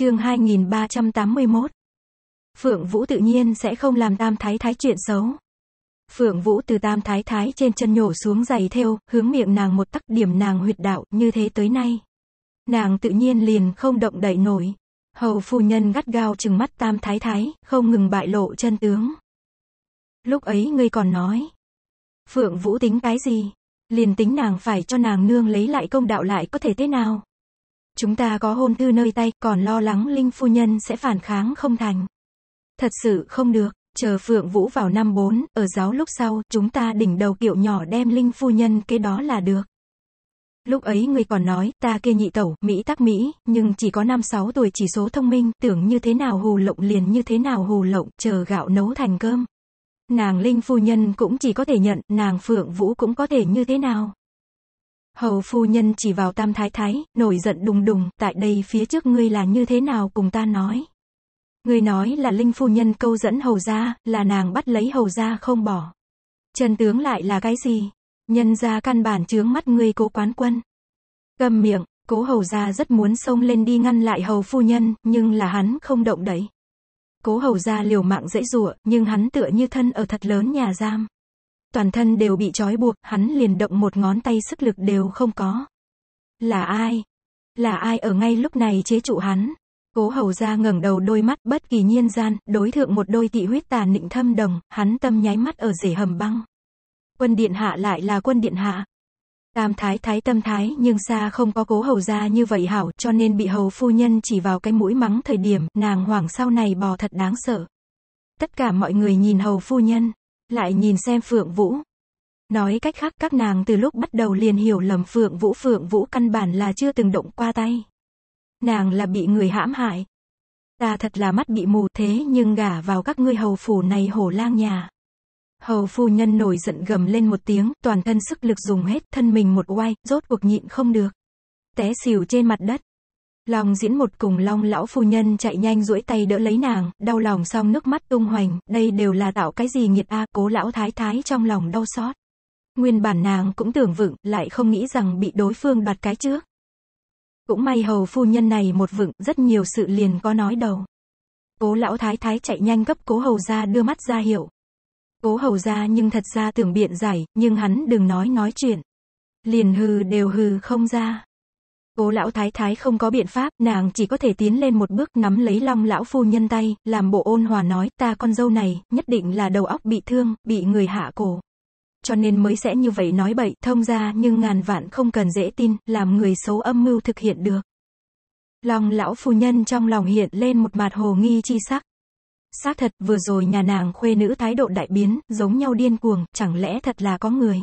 chương 2381. Phượng Vũ tự nhiên sẽ không làm Tam Thái Thái chuyện xấu. Phượng Vũ từ Tam Thái Thái trên chân nhổ xuống giày theo, hướng miệng nàng một tắc điểm nàng huyệt đạo, như thế tới nay. Nàng tự nhiên liền không động đậy nổi. Hầu phu nhân gắt gao chừng mắt Tam Thái Thái, không ngừng bại lộ chân tướng. Lúc ấy ngươi còn nói. Phượng Vũ tính cái gì? Liền tính nàng phải cho nàng nương lấy lại công đạo lại có thể thế nào? chúng ta có hôn thư nơi tay, còn lo lắng Linh Phu Nhân sẽ phản kháng không thành. Thật sự không được, chờ Phượng Vũ vào năm 4, ở giáo lúc sau, chúng ta đỉnh đầu kiệu nhỏ đem Linh Phu Nhân cái đó là được. Lúc ấy người còn nói, ta kia nhị tẩu, Mỹ tắc Mỹ, nhưng chỉ có năm 6 tuổi chỉ số thông minh, tưởng như thế nào hù lộng liền như thế nào hù lộng, chờ gạo nấu thành cơm. Nàng Linh Phu Nhân cũng chỉ có thể nhận, nàng Phượng Vũ cũng có thể như thế nào. Hầu phu nhân chỉ vào tam thái thái, nổi giận đùng đùng, tại đây phía trước ngươi là như thế nào cùng ta nói. Ngươi nói là linh phu nhân câu dẫn hầu ra, là nàng bắt lấy hầu ra không bỏ. Trần tướng lại là cái gì? Nhân ra căn bản chướng mắt ngươi cố quán quân. Cầm miệng, cố hầu ra rất muốn xông lên đi ngăn lại hầu phu nhân, nhưng là hắn không động đấy. Cố hầu ra liều mạng dễ dụa, nhưng hắn tựa như thân ở thật lớn nhà giam toàn thân đều bị trói buộc, hắn liền động một ngón tay sức lực đều không có. Là ai? Là ai ở ngay lúc này chế trụ hắn? Cố hầu ra ngẩng đầu đôi mắt bất kỳ nhiên gian, đối thượng một đôi tị huyết tà nịnh thâm đồng, hắn tâm nháy mắt ở rể hầm băng. Quân điện hạ lại là quân điện hạ. Tam thái thái tâm thái nhưng xa không có cố hầu ra như vậy hảo cho nên bị hầu phu nhân chỉ vào cái mũi mắng thời điểm nàng hoảng sau này bò thật đáng sợ. Tất cả mọi người nhìn hầu phu nhân. Lại nhìn xem Phượng Vũ. Nói cách khác các nàng từ lúc bắt đầu liền hiểu lầm Phượng Vũ Phượng Vũ căn bản là chưa từng động qua tay. Nàng là bị người hãm hại. Ta thật là mắt bị mù thế nhưng gả vào các ngươi hầu phủ này hổ lang nhà. Hầu phu nhân nổi giận gầm lên một tiếng, toàn thân sức lực dùng hết, thân mình một quay rốt cuộc nhịn không được. Té xỉu trên mặt đất. Long diễn một cùng long lão phu nhân chạy nhanh duỗi tay đỡ lấy nàng, đau lòng xong nước mắt tung hoành, đây đều là tạo cái gì nghiệt a cố lão thái thái trong lòng đau xót. Nguyên bản nàng cũng tưởng vựng, lại không nghĩ rằng bị đối phương đoạt cái trước. Cũng may hầu phu nhân này một vựng, rất nhiều sự liền có nói đầu. Cố lão thái thái chạy nhanh gấp cố hầu ra đưa mắt ra hiệu Cố hầu ra nhưng thật ra tưởng biện giải, nhưng hắn đừng nói nói chuyện. Liền hừ đều hừ không ra. Cố lão thái thái không có biện pháp, nàng chỉ có thể tiến lên một bước nắm lấy long lão phu nhân tay, làm bộ ôn hòa nói, ta con dâu này, nhất định là đầu óc bị thương, bị người hạ cổ. Cho nên mới sẽ như vậy nói bậy, thông ra nhưng ngàn vạn không cần dễ tin, làm người xấu âm mưu thực hiện được. Long lão phu nhân trong lòng hiện lên một mặt hồ nghi chi sắc. Xác thật, vừa rồi nhà nàng khuê nữ thái độ đại biến, giống nhau điên cuồng, chẳng lẽ thật là có người.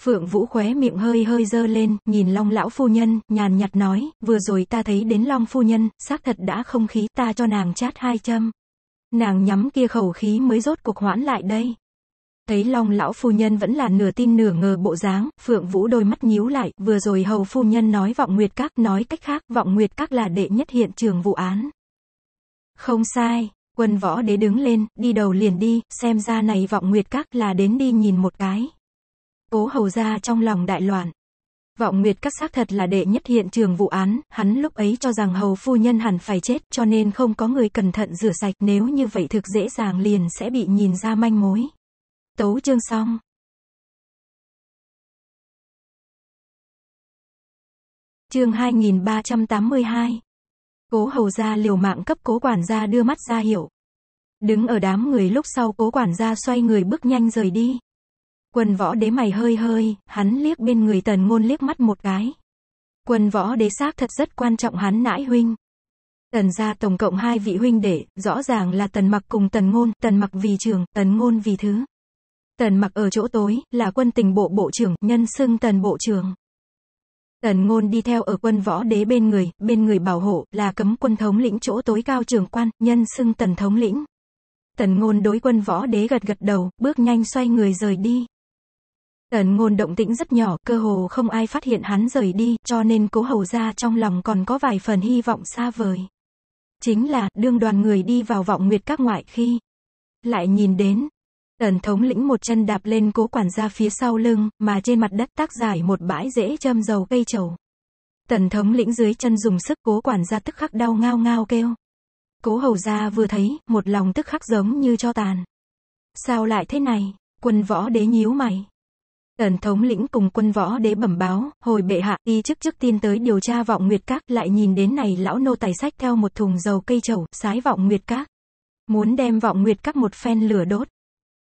Phượng Vũ khóe miệng hơi hơi dơ lên, nhìn Long lão phu nhân, nhàn nhạt nói, vừa rồi ta thấy đến Long phu nhân, xác thật đã không khí, ta cho nàng chát hai châm. Nàng nhắm kia khẩu khí mới rốt cuộc hoãn lại đây. Thấy Long lão phu nhân vẫn là nửa tin nửa ngờ bộ dáng, Phượng Vũ đôi mắt nhíu lại, vừa rồi hầu phu nhân nói vọng nguyệt các, nói cách khác, vọng nguyệt các là đệ nhất hiện trường vụ án. Không sai, quân võ đế đứng lên, đi đầu liền đi, xem ra này vọng nguyệt các là đến đi nhìn một cái. Cố hầu ra trong lòng đại loạn. Vọng Nguyệt các xác thật là đệ nhất hiện trường vụ án, hắn lúc ấy cho rằng hầu phu nhân hẳn phải chết cho nên không có người cẩn thận rửa sạch nếu như vậy thực dễ dàng liền sẽ bị nhìn ra manh mối. Tấu chương xong. Chương 2382 Cố hầu gia liều mạng cấp cố quản gia đưa mắt ra hiểu. Đứng ở đám người lúc sau cố quản gia xoay người bước nhanh rời đi. Quân võ đế mày hơi hơi, hắn liếc bên người tần ngôn liếc mắt một cái. Quân võ đế xác thật rất quan trọng hắn nãi huynh. Tần gia tổng cộng hai vị huynh đệ, rõ ràng là tần mặc cùng tần ngôn, tần mặc vì trường, tần ngôn vì thứ. Tần mặc ở chỗ tối, là quân tình bộ bộ trưởng, nhân xưng tần bộ trưởng. Tần ngôn đi theo ở quân võ đế bên người, bên người bảo hộ, là cấm quân thống lĩnh chỗ tối cao trưởng quan, nhân xưng tần thống lĩnh. Tần ngôn đối quân võ đế gật gật đầu, bước nhanh xoay người rời đi. Tần ngôn động tĩnh rất nhỏ, cơ hồ không ai phát hiện hắn rời đi, cho nên cố hầu ra trong lòng còn có vài phần hy vọng xa vời. Chính là, đương đoàn người đi vào vọng nguyệt các ngoại khi, lại nhìn đến, tần thống lĩnh một chân đạp lên cố quản gia phía sau lưng, mà trên mặt đất tác giải một bãi rễ châm dầu cây trầu. Tần thống lĩnh dưới chân dùng sức cố quản gia tức khắc đau ngao ngao kêu. Cố hầu gia vừa thấy, một lòng tức khắc giống như cho tàn. Sao lại thế này? Quân võ đế nhíu mày. Tần thống lĩnh cùng quân võ đế bẩm báo, hồi bệ hạ đi trước trước tiên tới điều tra vọng nguyệt các, lại nhìn đến này lão nô tài sách theo một thùng dầu cây trầu, sái vọng nguyệt các. Muốn đem vọng nguyệt các một phen lửa đốt.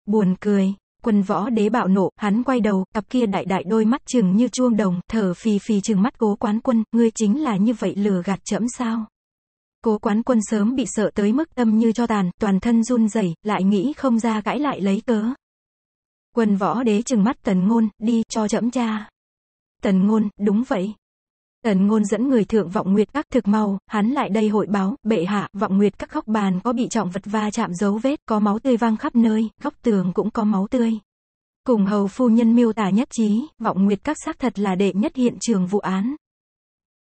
Buồn cười, quân võ đế bạo nộ, hắn quay đầu, cặp kia đại đại đôi mắt chừng như chuông đồng, thở phì phì chừng mắt cố quán quân, ngươi chính là như vậy lừa gạt chẫm sao. Cố quán quân sớm bị sợ tới mức tâm như cho tàn, toàn thân run rẩy lại nghĩ không ra gãi lại lấy cớ, Quân võ đế trừng mắt tần ngôn, đi cho chậm cha. Tần ngôn, đúng vậy. Tần ngôn dẫn người thượng vọng nguyệt các thực mau, hắn lại đây hội báo, bệ hạ, vọng nguyệt các góc bàn có bị trọng vật va chạm dấu vết, có máu tươi văng khắp nơi, góc tường cũng có máu tươi. Cùng hầu phu nhân miêu tả nhất trí, vọng nguyệt các xác thật là đệ nhất hiện trường vụ án.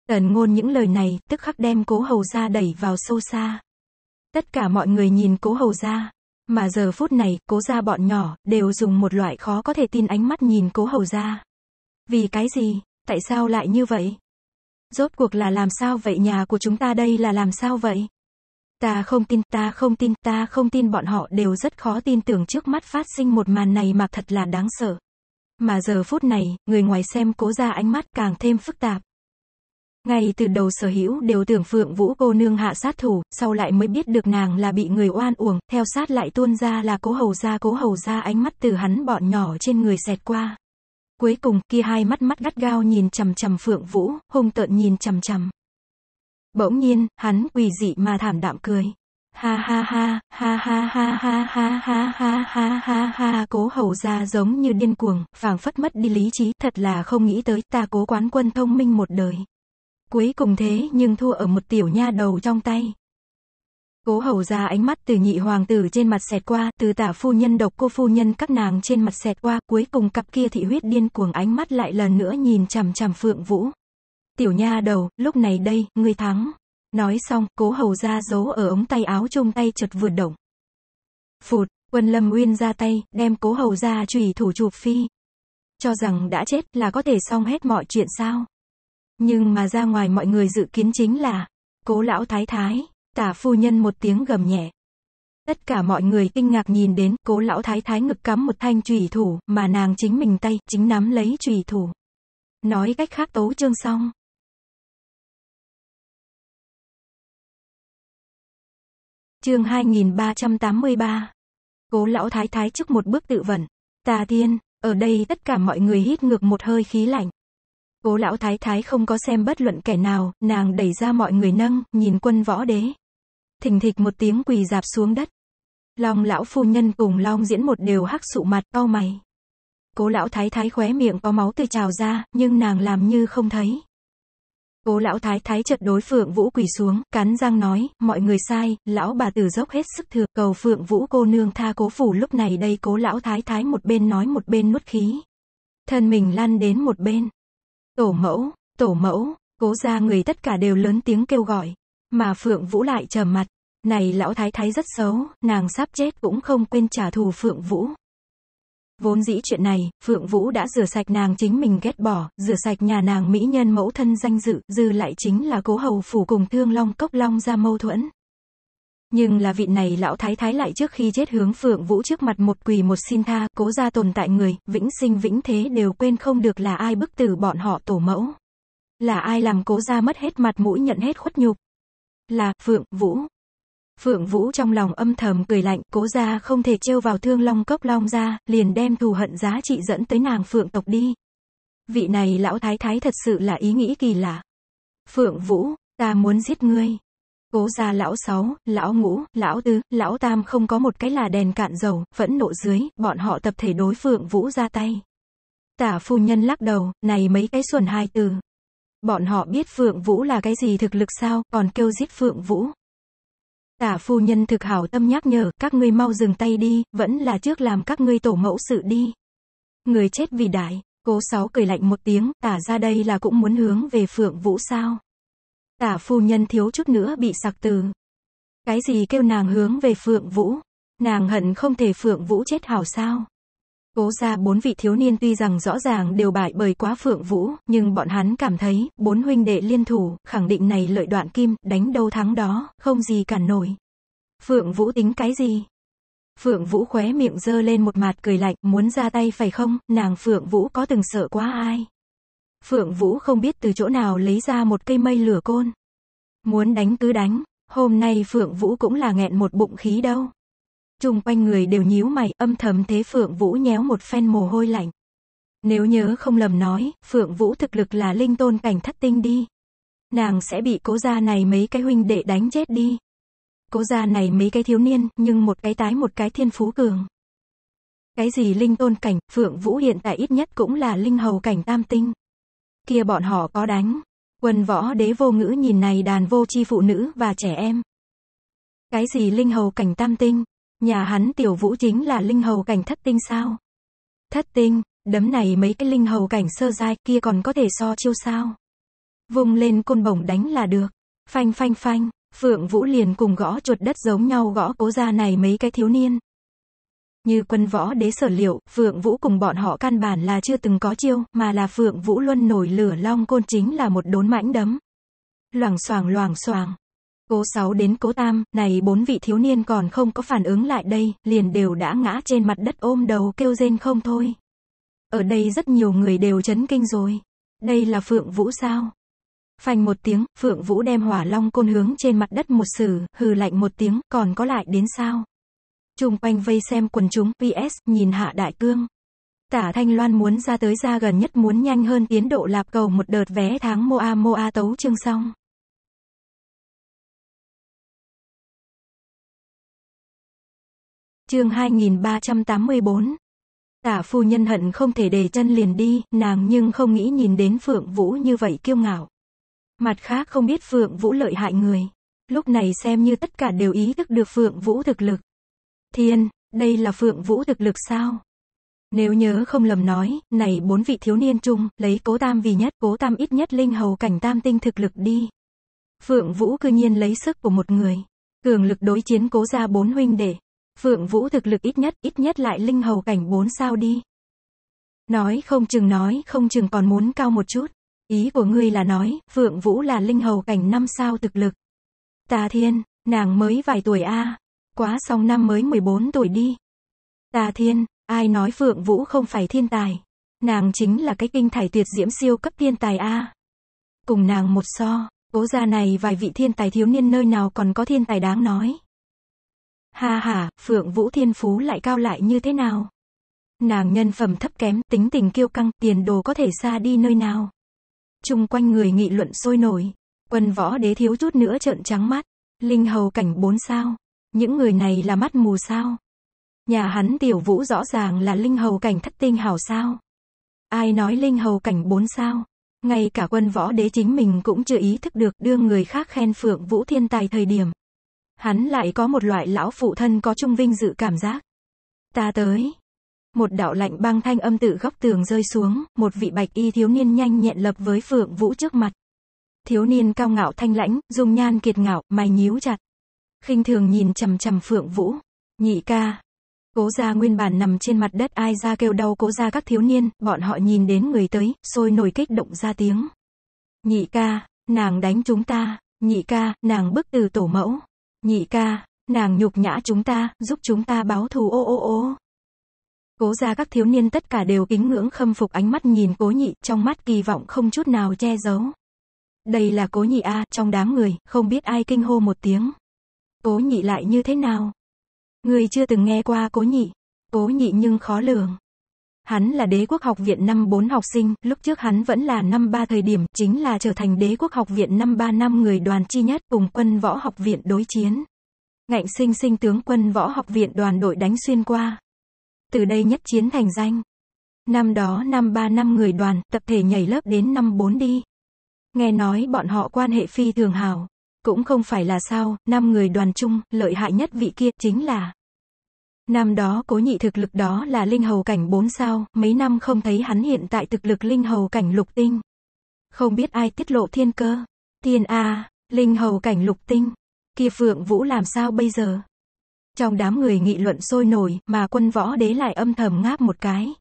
Tần ngôn những lời này, tức khắc đem cố hầu ra đẩy vào sâu xa. Tất cả mọi người nhìn cố hầu ra. Mà giờ phút này, cố gia bọn nhỏ, đều dùng một loại khó có thể tin ánh mắt nhìn cố hầu gia. Vì cái gì? Tại sao lại như vậy? Rốt cuộc là làm sao vậy nhà của chúng ta đây là làm sao vậy? Ta không tin, ta không tin, ta không tin bọn họ đều rất khó tin tưởng trước mắt phát sinh một màn này mà thật là đáng sợ. Mà giờ phút này, người ngoài xem cố ra ánh mắt càng thêm phức tạp. Ngay từ đầu sở hữu đều tưởng Phượng Vũ cô nương hạ sát thủ, sau lại mới biết được nàng là bị người oan uổng, theo sát lại tuôn ra là cố hầu ra cố hầu ra ánh mắt từ hắn bọn nhỏ trên người xẹt qua. Cuối cùng kia hai mắt mắt gắt gao nhìn chằm chằm Phượng Vũ, hung tợn nhìn chằm chằm. Bỗng nhiên, hắn quỳ dị mà thảm đạm cười. Ha ha ha, ha ha ha ha ha ha ha ha ha ha cố hầu ra giống như điên cuồng, phảng phất mất đi lý trí, thật là không nghĩ tới ta cố quán quân thông minh một đời. Cuối cùng thế nhưng thua ở một tiểu nha đầu trong tay. Cố hầu ra ánh mắt từ nhị hoàng tử trên mặt xẹt qua, từ tả phu nhân độc cô phu nhân các nàng trên mặt xẹt qua, cuối cùng cặp kia thị huyết điên cuồng ánh mắt lại lần nữa nhìn chằm chằm phượng vũ. Tiểu nha đầu, lúc này đây, ngươi thắng. Nói xong, cố hầu ra giấu ở ống tay áo chung tay chợt vượt động. Phụt, quân lâm uyên ra tay, đem cố hầu ra trùy thủ chụp phi. Cho rằng đã chết là có thể xong hết mọi chuyện sao? Nhưng mà ra ngoài mọi người dự kiến chính là, cố lão thái thái, tả phu nhân một tiếng gầm nhẹ. Tất cả mọi người kinh ngạc nhìn đến, cố lão thái thái ngực cắm một thanh trùy thủ, mà nàng chính mình tay, chính nắm lấy trùy thủ. Nói cách khác tấu chương xong. Chương 2383. Cố lão thái thái trước một bước tự vận. Tà thiên, ở đây tất cả mọi người hít ngược một hơi khí lạnh. Cố lão thái thái không có xem bất luận kẻ nào, nàng đẩy ra mọi người nâng, nhìn quân võ đế. Thình thịch một tiếng quỳ dạp xuống đất. Long lão phu nhân cùng long diễn một đều hắc sụ mặt cau mày. Cố lão thái thái khóe miệng có máu tươi trào ra, nhưng nàng làm như không thấy. Cố lão thái thái chợt đối phượng vũ quỳ xuống, cắn răng nói, mọi người sai, lão bà tử dốc hết sức thừa, cầu phượng vũ cô nương tha cố phủ lúc này đây cố lão thái thái một bên nói một bên nuốt khí. Thân mình lăn đến một bên. Tổ mẫu, tổ mẫu, cố ra người tất cả đều lớn tiếng kêu gọi. Mà Phượng Vũ lại trầm mặt. Này lão thái thái rất xấu, nàng sắp chết cũng không quên trả thù Phượng Vũ. Vốn dĩ chuyện này, Phượng Vũ đã rửa sạch nàng chính mình ghét bỏ, rửa sạch nhà nàng mỹ nhân mẫu thân danh dự, dư lại chính là cố hầu phủ cùng thương long cốc long ra mâu thuẫn. Nhưng là vị này lão thái thái lại trước khi chết hướng Phượng Vũ trước mặt một quỳ một xin tha, cố ra tồn tại người, vĩnh sinh vĩnh thế đều quên không được là ai bức tử bọn họ tổ mẫu. Là ai làm cố ra mất hết mặt mũi nhận hết khuất nhục. Là Phượng Vũ. Phượng Vũ trong lòng âm thầm cười lạnh, cố ra không thể trêu vào thương long cốc long ra, liền đem thù hận giá trị dẫn tới nàng Phượng tộc đi. Vị này lão thái thái thật sự là ý nghĩ kỳ lạ. Phượng Vũ, ta muốn giết ngươi. Cố gia lão sáu, lão ngũ, lão tư, lão tam không có một cái là đèn cạn dầu, vẫn nộ dưới, bọn họ tập thể đối phượng vũ ra tay. Tả phu nhân lắc đầu, này mấy cái xuẩn hai từ. Bọn họ biết phượng vũ là cái gì thực lực sao, còn kêu giết phượng vũ. Tả phu nhân thực hảo tâm nhắc nhở, các ngươi mau dừng tay đi, vẫn là trước làm các ngươi tổ mẫu sự đi. Người chết vì đại, cố sáu cười lạnh một tiếng, tả ra đây là cũng muốn hướng về phượng vũ sao. Tả phu nhân thiếu chút nữa bị sặc từ. Cái gì kêu nàng hướng về Phượng Vũ? Nàng hận không thể Phượng Vũ chết hảo sao? Cố ra bốn vị thiếu niên tuy rằng rõ ràng đều bại bởi quá Phượng Vũ, nhưng bọn hắn cảm thấy, bốn huynh đệ liên thủ, khẳng định này lợi đoạn kim, đánh đâu thắng đó, không gì cản nổi. Phượng Vũ tính cái gì? Phượng Vũ khóe miệng dơ lên một mặt cười lạnh, muốn ra tay phải không, nàng Phượng Vũ có từng sợ quá ai? Phượng Vũ không biết từ chỗ nào lấy ra một cây mây lửa côn. Muốn đánh cứ đánh, hôm nay Phượng Vũ cũng là nghẹn một bụng khí đâu. Trung quanh người đều nhíu mày, âm thầm thế Phượng Vũ nhéo một phen mồ hôi lạnh. Nếu nhớ không lầm nói, Phượng Vũ thực lực là linh tôn cảnh thất tinh đi. Nàng sẽ bị cố gia này mấy cái huynh đệ đánh chết đi. Cố gia này mấy cái thiếu niên, nhưng một cái tái một cái thiên phú cường. Cái gì linh tôn cảnh, Phượng Vũ hiện tại ít nhất cũng là linh hầu cảnh tam tinh kia bọn họ có đánh. Quần võ đế vô ngữ nhìn này đàn vô chi phụ nữ và trẻ em. Cái gì linh hầu cảnh tam tinh? Nhà hắn tiểu vũ chính là linh hầu cảnh thất tinh sao? Thất tinh, đấm này mấy cái linh hầu cảnh sơ dai kia còn có thể so chiêu sao? Vùng lên côn bổng đánh là được. Phanh phanh phanh, Phượng Vũ liền cùng gõ chuột đất giống nhau gõ cố ra này mấy cái thiếu niên. Như quân võ đế sở liệu, Phượng Vũ cùng bọn họ căn bản là chưa từng có chiêu, mà là Phượng Vũ luân nổi lửa long côn chính là một đốn mãnh đấm. Loảng xoảng loảng xoảng. Cố sáu đến cố tam, này bốn vị thiếu niên còn không có phản ứng lại đây, liền đều đã ngã trên mặt đất ôm đầu kêu rên không thôi. Ở đây rất nhiều người đều chấn kinh rồi. Đây là Phượng Vũ sao? phành một tiếng, Phượng Vũ đem hỏa long côn hướng trên mặt đất một sử, hừ lạnh một tiếng, còn có lại đến sao? Trung quanh vây xem quần chúng PS nhìn Hạ Đại Cương. Tả Thanh Loan muốn ra tới ra gần nhất muốn nhanh hơn tiến độ lạp cầu một đợt vé tháng Moa Moa tấu chương xong. Chương 2384 Tả phu nhân hận không thể để chân liền đi, nàng nhưng không nghĩ nhìn đến Phượng Vũ như vậy kiêu ngạo. Mặt khác không biết Phượng Vũ lợi hại người. Lúc này xem như tất cả đều ý thức được Phượng Vũ thực lực. Thiên, đây là Phượng Vũ thực lực sao? Nếu nhớ không lầm nói, này bốn vị thiếu niên chung, lấy cố tam vì nhất, cố tam ít nhất linh hầu cảnh tam tinh thực lực đi. Phượng Vũ cư nhiên lấy sức của một người. Cường lực đối chiến cố ra bốn huynh đệ. Phượng Vũ thực lực ít nhất, ít nhất lại linh hầu cảnh bốn sao đi. Nói không chừng nói, không chừng còn muốn cao một chút. Ý của ngươi là nói, Phượng Vũ là linh hầu cảnh năm sao thực lực. Ta thiên, nàng mới vài tuổi a quá xong năm mới 14 tuổi đi. Tà thiên, ai nói Phượng Vũ không phải thiên tài. Nàng chính là cái kinh thải tuyệt diễm siêu cấp thiên tài A. Cùng nàng một so, cố gia này vài vị thiên tài thiếu niên nơi nào còn có thiên tài đáng nói. Ha ha, Phượng Vũ thiên phú lại cao lại như thế nào? Nàng nhân phẩm thấp kém, tính tình kiêu căng, tiền đồ có thể xa đi nơi nào? Trung quanh người nghị luận sôi nổi. Quân võ đế thiếu chút nữa trợn trắng mắt. Linh hầu cảnh bốn sao. Những người này là mắt mù sao? Nhà hắn tiểu vũ rõ ràng là linh hầu cảnh thất tinh hảo sao? Ai nói linh hầu cảnh bốn sao? Ngay cả quân võ đế chính mình cũng chưa ý thức được đưa người khác khen phượng vũ thiên tài thời điểm. Hắn lại có một loại lão phụ thân có trung vinh dự cảm giác. Ta tới. Một đạo lạnh băng thanh âm tự góc tường rơi xuống, một vị bạch y thiếu niên nhanh nhẹn lập với phượng vũ trước mặt. Thiếu niên cao ngạo thanh lãnh, dung nhan kiệt ngạo, mày nhíu chặt khinh thường nhìn chằm chằm Phượng Vũ. Nhị ca. Cố gia nguyên bản nằm trên mặt đất ai ra kêu đau cố gia các thiếu niên, bọn họ nhìn đến người tới, sôi nổi kích động ra tiếng. Nhị ca, nàng đánh chúng ta, nhị ca, nàng bức từ tổ mẫu. Nhị ca, nàng nhục nhã chúng ta, giúp chúng ta báo thù ô ô ô. Cố gia các thiếu niên tất cả đều kính ngưỡng khâm phục ánh mắt nhìn cố nhị, trong mắt kỳ vọng không chút nào che giấu. Đây là cố nhị A, trong đám người, không biết ai kinh hô một tiếng. Cố nhị lại như thế nào? Người chưa từng nghe qua cố nhị. Cố nhị nhưng khó lường. Hắn là đế quốc học viện năm 4 học sinh, lúc trước hắn vẫn là năm 3 thời điểm, chính là trở thành đế quốc học viện năm 3 năm người đoàn chi nhất cùng quân võ học viện đối chiến. Ngạnh sinh sinh tướng quân võ học viện đoàn đội đánh xuyên qua. Từ đây nhất chiến thành danh. Năm đó năm 3 năm người đoàn, tập thể nhảy lớp đến năm 4 đi. Nghe nói bọn họ quan hệ phi thường hảo. Cũng không phải là sao, năm người đoàn chung, lợi hại nhất vị kia, chính là Năm đó cố nhị thực lực đó là linh hầu cảnh 4 sao, mấy năm không thấy hắn hiện tại thực lực linh hầu cảnh lục tinh. Không biết ai tiết lộ thiên cơ. thiên A, linh hầu cảnh lục tinh. Kia Phượng Vũ làm sao bây giờ? Trong đám người nghị luận sôi nổi, mà quân võ đế lại âm thầm ngáp một cái.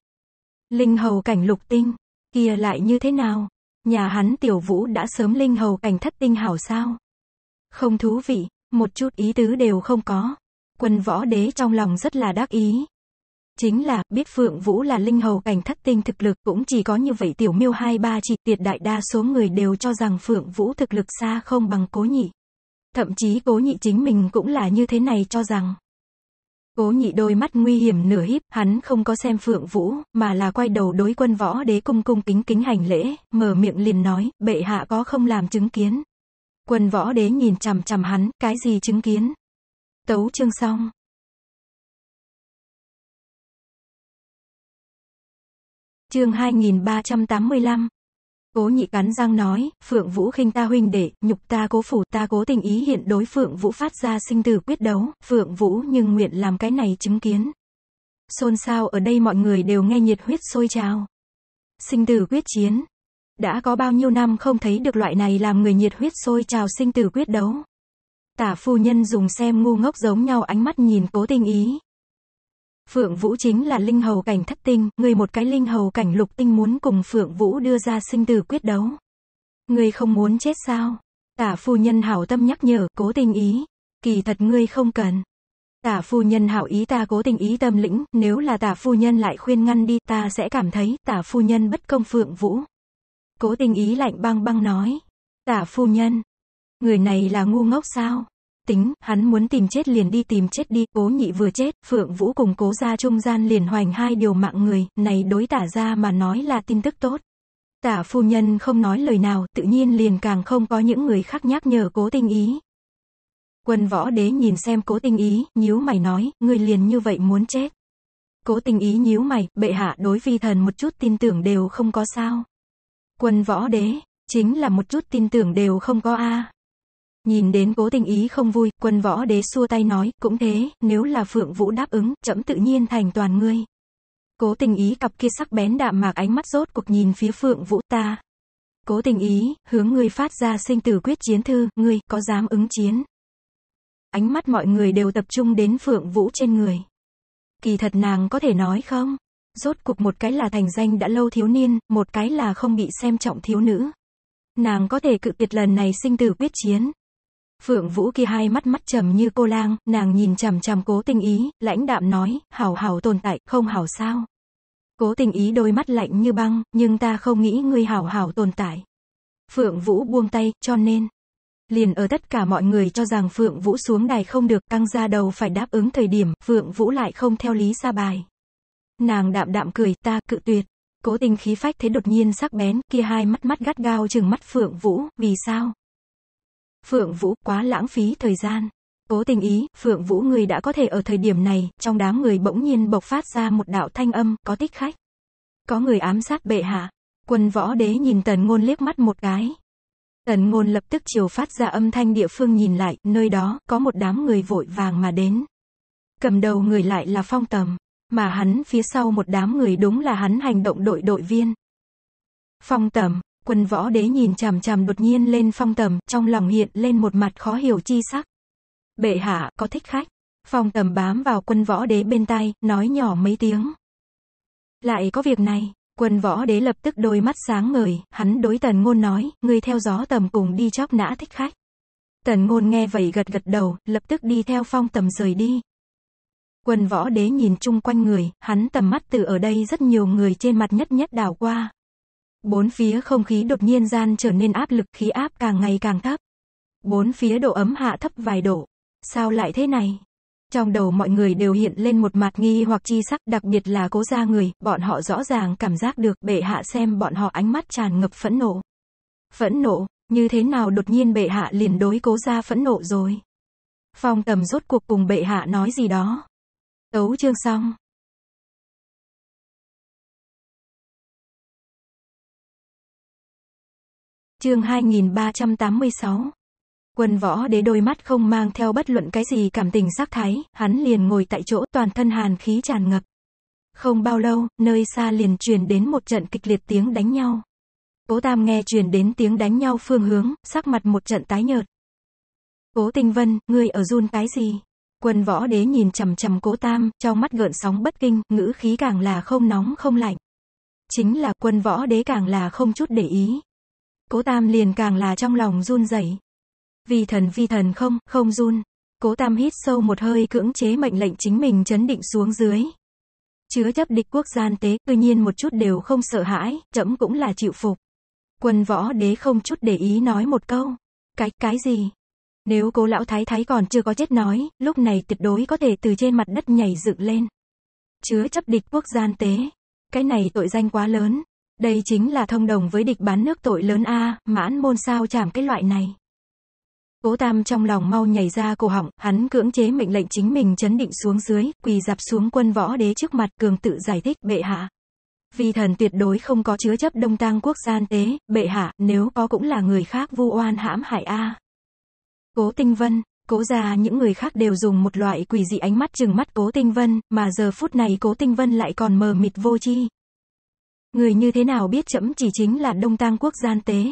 Linh hầu cảnh lục tinh, kia lại như thế nào? Nhà hắn tiểu vũ đã sớm linh hầu cảnh thất tinh hảo sao? Không thú vị, một chút ý tứ đều không có. Quân võ đế trong lòng rất là đắc ý. Chính là, biết Phượng Vũ là linh hầu cảnh thất tinh thực lực cũng chỉ có như vậy tiểu miêu hai ba chỉ tuyệt đại đa số người đều cho rằng Phượng Vũ thực lực xa không bằng cố nhị. Thậm chí cố nhị chính mình cũng là như thế này cho rằng. Cố nhị đôi mắt nguy hiểm nửa híp, hắn không có xem Phượng Vũ, mà là quay đầu đối quân võ đế cung cung kính kính hành lễ, mở miệng liền nói, bệ hạ có không làm chứng kiến. Quân võ đế nhìn chằm chằm hắn, cái gì chứng kiến? Tấu chương xong. Chương 2385 Cố nhị cắn răng nói, Phượng Vũ khinh ta huynh đệ, nhục ta cố phủ ta cố tình ý hiện đối Phượng Vũ phát ra sinh tử quyết đấu, Phượng Vũ nhưng nguyện làm cái này chứng kiến. Xôn xao ở đây mọi người đều nghe nhiệt huyết sôi trào. Sinh tử quyết chiến, đã có bao nhiêu năm không thấy được loại này làm người nhiệt huyết sôi trào sinh tử quyết đấu. Tả phu nhân dùng xem ngu ngốc giống nhau ánh mắt nhìn cố tình ý. Phượng Vũ chính là linh hầu cảnh thất tinh, người một cái linh hầu cảnh lục tinh muốn cùng Phượng Vũ đưa ra sinh tử quyết đấu. Ngươi không muốn chết sao? Tả phu nhân hảo tâm nhắc nhở, cố tình ý. Kỳ thật ngươi không cần. Tả phu nhân hảo ý ta cố tình ý tâm lĩnh, nếu là tả phu nhân lại khuyên ngăn đi ta sẽ cảm thấy tả phu nhân bất công Phượng Vũ. Cố tình ý lạnh băng băng nói. Tả phu nhân. Người này là ngu ngốc sao? Tính, hắn muốn tìm chết liền đi tìm chết đi, cố nhị vừa chết, Phượng Vũ cùng cố ra trung gian liền hoành hai điều mạng người, này đối tả ra mà nói là tin tức tốt. Tả phu nhân không nói lời nào, tự nhiên liền càng không có những người khác nhắc nhở cố tình ý. Quân võ đế nhìn xem cố tình ý, nhíu mày nói, người liền như vậy muốn chết. Cố tình ý nhíu mày, bệ hạ đối vi thần một chút tin tưởng đều không có sao. Quân võ đế, chính là một chút tin tưởng đều không có a. À. Nhìn đến cố tình ý không vui, quân võ đế xua tay nói, cũng thế, nếu là Phượng Vũ đáp ứng, chậm tự nhiên thành toàn ngươi. Cố tình ý cặp kia sắc bén đạm mạc ánh mắt rốt cuộc nhìn phía Phượng Vũ ta. Cố tình ý, hướng ngươi phát ra sinh tử quyết chiến thư, ngươi, có dám ứng chiến. Ánh mắt mọi người đều tập trung đến Phượng Vũ trên người. Kỳ thật nàng có thể nói không? Rốt cuộc một cái là thành danh đã lâu thiếu niên, một cái là không bị xem trọng thiếu nữ. Nàng có thể cự tuyệt lần này sinh tử quyết chiến. Phượng Vũ kia hai mắt mắt trầm như cô lang, nàng nhìn chằm chằm cố tình ý, lãnh đạm nói, hảo hảo tồn tại, không hảo sao. Cố tình ý đôi mắt lạnh như băng, nhưng ta không nghĩ ngươi hảo hảo tồn tại. Phượng Vũ buông tay, cho nên. Liền ở tất cả mọi người cho rằng Phượng Vũ xuống đài không được, căng ra đầu phải đáp ứng thời điểm, Phượng Vũ lại không theo lý ra bài. Nàng đạm đạm cười, ta cự tuyệt. Cố tình khí phách thế đột nhiên sắc bén, kia hai mắt mắt gắt gao chừng mắt Phượng Vũ, vì sao? Phượng Vũ, quá lãng phí thời gian. Cố tình ý, Phượng Vũ người đã có thể ở thời điểm này, trong đám người bỗng nhiên bộc phát ra một đạo thanh âm, có tích khách. Có người ám sát bệ hạ. Quân võ đế nhìn tần ngôn liếc mắt một cái. Tần ngôn lập tức chiều phát ra âm thanh địa phương nhìn lại, nơi đó, có một đám người vội vàng mà đến. Cầm đầu người lại là phong tầm mà hắn phía sau một đám người đúng là hắn hành động đội đội viên. Phong tầm, quân võ đế nhìn chằm chằm đột nhiên lên phong tầm, trong lòng hiện lên một mặt khó hiểu chi sắc. Bệ hạ, có thích khách. Phong tầm bám vào quân võ đế bên tay nói nhỏ mấy tiếng. Lại có việc này, quân võ đế lập tức đôi mắt sáng ngời, hắn đối tần ngôn nói, người theo gió tầm cùng đi chóc nã thích khách. Tần ngôn nghe vậy gật gật đầu, lập tức đi theo phong tầm rời đi. Quân võ đế nhìn chung quanh người, hắn tầm mắt từ ở đây rất nhiều người trên mặt nhất nhất đảo qua. Bốn phía không khí đột nhiên gian trở nên áp lực khí áp càng ngày càng thấp. Bốn phía độ ấm hạ thấp vài độ. Sao lại thế này? Trong đầu mọi người đều hiện lên một mặt nghi hoặc chi sắc, đặc biệt là cố gia người, bọn họ rõ ràng cảm giác được bệ hạ xem bọn họ ánh mắt tràn ngập phẫn nộ. Phẫn nộ, như thế nào đột nhiên bệ hạ liền đối cố gia phẫn nộ rồi? Phong tầm rốt cuộc cùng bệ hạ nói gì đó. Tấu chương xong Chương 2386 Quân võ đế đôi mắt không mang theo bất luận cái gì cảm tình sắc thái, hắn liền ngồi tại chỗ toàn thân hàn khí tràn ngập. Không bao lâu, nơi xa liền truyền đến một trận kịch liệt tiếng đánh nhau. Cố Tam nghe truyền đến tiếng đánh nhau phương hướng, sắc mặt một trận tái nhợt. Cố Tinh Vân, ngươi ở run cái gì? Quân võ đế nhìn chằm chằm cố tam, trong mắt gợn sóng bất kinh, ngữ khí càng là không nóng không lạnh. Chính là quân võ đế càng là không chút để ý. Cố tam liền càng là trong lòng run rẩy. Vì thần vi thần không, không run. Cố tam hít sâu một hơi cưỡng chế mệnh lệnh chính mình chấn định xuống dưới. Chứa chấp địch quốc gian tế, tuy nhiên một chút đều không sợ hãi, chậm cũng là chịu phục. Quân võ đế không chút để ý nói một câu. Cái, cái gì? Nếu cố lão thái thái còn chưa có chết nói, lúc này tuyệt đối có thể từ trên mặt đất nhảy dựng lên. Chứa chấp địch quốc gian tế. Cái này tội danh quá lớn. Đây chính là thông đồng với địch bán nước tội lớn A, mãn môn sao chảm cái loại này. Cố Tam trong lòng mau nhảy ra cổ họng, hắn cưỡng chế mệnh lệnh chính mình chấn định xuống dưới, quỳ dạp xuống quân võ đế trước mặt cường tự giải thích bệ hạ. Vì thần tuyệt đối không có chứa chấp đông tang quốc gian tế, bệ hạ, nếu có cũng là người khác vu oan hãm hại A. Cố Tinh Vân, cố gia những người khác đều dùng một loại quỷ dị ánh mắt chừng mắt cố Tinh Vân, mà giờ phút này cố Tinh Vân lại còn mờ mịt vô chi. Người như thế nào biết chấm chỉ chính là Đông Tăng quốc gian tế.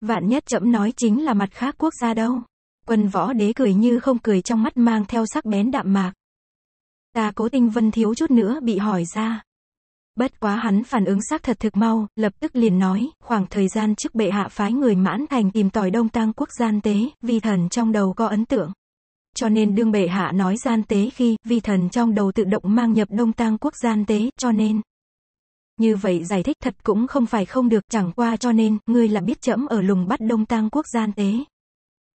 Vạn nhất chấm nói chính là mặt khác quốc gia đâu. Quân võ đế cười như không cười trong mắt mang theo sắc bén đạm mạc. Ta cố Tinh Vân thiếu chút nữa bị hỏi ra. Bất quá hắn phản ứng xác thật thực mau, lập tức liền nói, khoảng thời gian trước bệ hạ phái người mãn thành tìm tòi đông tăng quốc gian tế, vi thần trong đầu có ấn tượng. Cho nên đương bệ hạ nói gian tế khi, vi thần trong đầu tự động mang nhập đông tăng quốc gian tế, cho nên. Như vậy giải thích thật cũng không phải không được, chẳng qua cho nên, ngươi là biết chậm ở lùng bắt đông tăng quốc gian tế.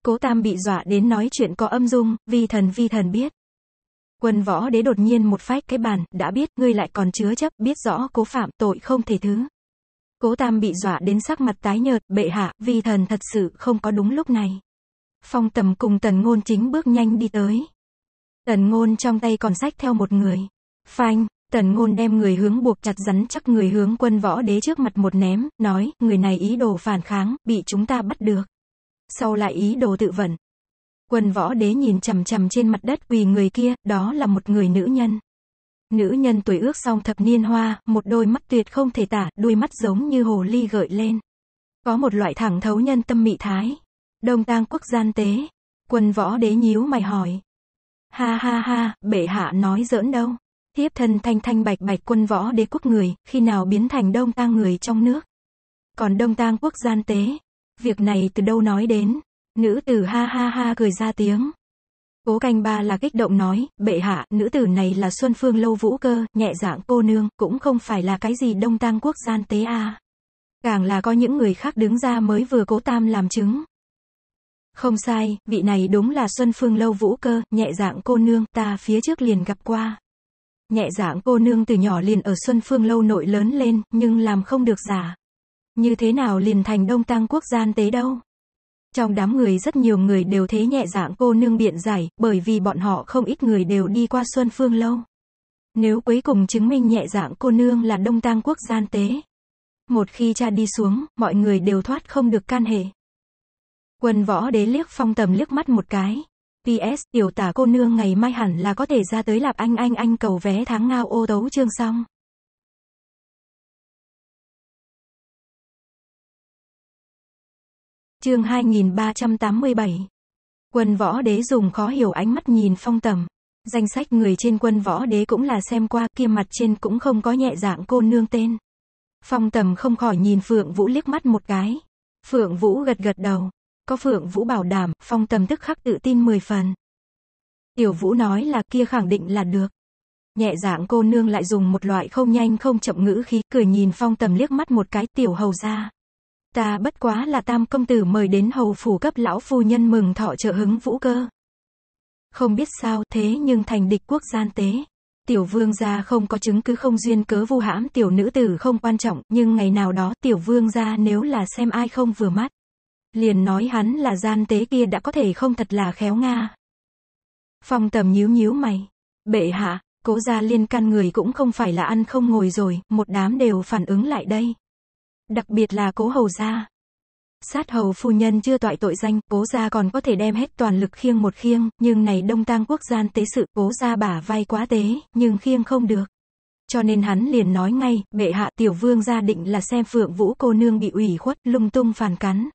Cố tam bị dọa đến nói chuyện có âm dung, vi thần vi thần biết. Quân võ đế đột nhiên một phách cái bàn, đã biết, ngươi lại còn chứa chấp, biết rõ, cố phạm, tội không thể thứ. Cố tam bị dọa đến sắc mặt tái nhợt, bệ hạ, vi thần thật sự không có đúng lúc này. Phong tầm cùng tần ngôn chính bước nhanh đi tới. Tần ngôn trong tay còn sách theo một người. Phanh, tần ngôn đem người hướng buộc chặt rắn chắc người hướng quân võ đế trước mặt một ném, nói, người này ý đồ phản kháng, bị chúng ta bắt được. Sau lại ý đồ tự vận, Quân võ đế nhìn chằm chằm trên mặt đất vì người kia, đó là một người nữ nhân. Nữ nhân tuổi ước song thập niên hoa, một đôi mắt tuyệt không thể tả, đôi mắt giống như hồ ly gợi lên. Có một loại thẳng thấu nhân tâm mị thái. Đông tang quốc gian tế. Quân võ đế nhíu mày hỏi. Ha ha ha, bệ hạ nói giỡn đâu. Thiếp thân thanh thanh bạch bạch quân võ đế quốc người, khi nào biến thành đông tang người trong nước. Còn đông tang quốc gian tế. Việc này từ đâu nói đến. Nữ tử ha ha ha cười ra tiếng. Cố canh ba là kích động nói, bệ hạ, nữ tử này là Xuân Phương Lâu Vũ Cơ, nhẹ dạng cô nương, cũng không phải là cái gì đông tang quốc gian tế a. À. Càng là có những người khác đứng ra mới vừa cố tam làm chứng. Không sai, vị này đúng là Xuân Phương Lâu Vũ Cơ, nhẹ dạng cô nương, ta phía trước liền gặp qua. Nhẹ dạng cô nương từ nhỏ liền ở Xuân Phương Lâu nội lớn lên, nhưng làm không được giả. Như thế nào liền thành đông tang quốc gian tế đâu? Trong đám người rất nhiều người đều thế nhẹ dạng cô nương biện giải, bởi vì bọn họ không ít người đều đi qua Xuân Phương lâu. Nếu cuối cùng chứng minh nhẹ dạng cô nương là đông tang quốc gian tế. Một khi cha đi xuống, mọi người đều thoát không được can hệ. Quân võ đế liếc phong tầm liếc mắt một cái. p s tiểu tả cô nương ngày mai hẳn là có thể ra tới lạp anh anh anh cầu vé tháng ngao ô tấu chương xong. Chương 2387. Quân võ đế dùng khó hiểu ánh mắt nhìn phong tầm. Danh sách người trên quân võ đế cũng là xem qua kia mặt trên cũng không có nhẹ dạng cô nương tên. Phong tầm không khỏi nhìn Phượng Vũ liếc mắt một cái. Phượng Vũ gật gật đầu. Có Phượng Vũ bảo đảm, phong tầm tức khắc tự tin 10 phần. Tiểu Vũ nói là kia khẳng định là được. Nhẹ dạng cô nương lại dùng một loại không nhanh không chậm ngữ khí cười nhìn phong tầm liếc mắt một cái tiểu hầu ra. Ta bất quá là tam công tử mời đến hầu phủ cấp lão phu nhân mừng thọ trợ hứng vũ cơ. Không biết sao thế nhưng thành địch quốc gian tế. Tiểu vương gia không có chứng cứ không duyên cớ vu hãm tiểu nữ tử không quan trọng, nhưng ngày nào đó tiểu vương gia nếu là xem ai không vừa mắt. Liền nói hắn là gian tế kia đã có thể không thật là khéo nga. Phong tầm nhíu nhíu mày. Bệ hạ, cố gia liên căn người cũng không phải là ăn không ngồi rồi, một đám đều phản ứng lại đây. Đặc biệt là cố hầu gia. Sát hầu phu nhân chưa toại tội danh, cố gia còn có thể đem hết toàn lực khiêng một khiêng, nhưng này đông tang quốc gian tế sự, cố gia bả vai quá tế, nhưng khiêng không được. Cho nên hắn liền nói ngay, bệ hạ tiểu vương gia định là xem phượng vũ cô nương bị ủy khuất, lung tung phản cắn.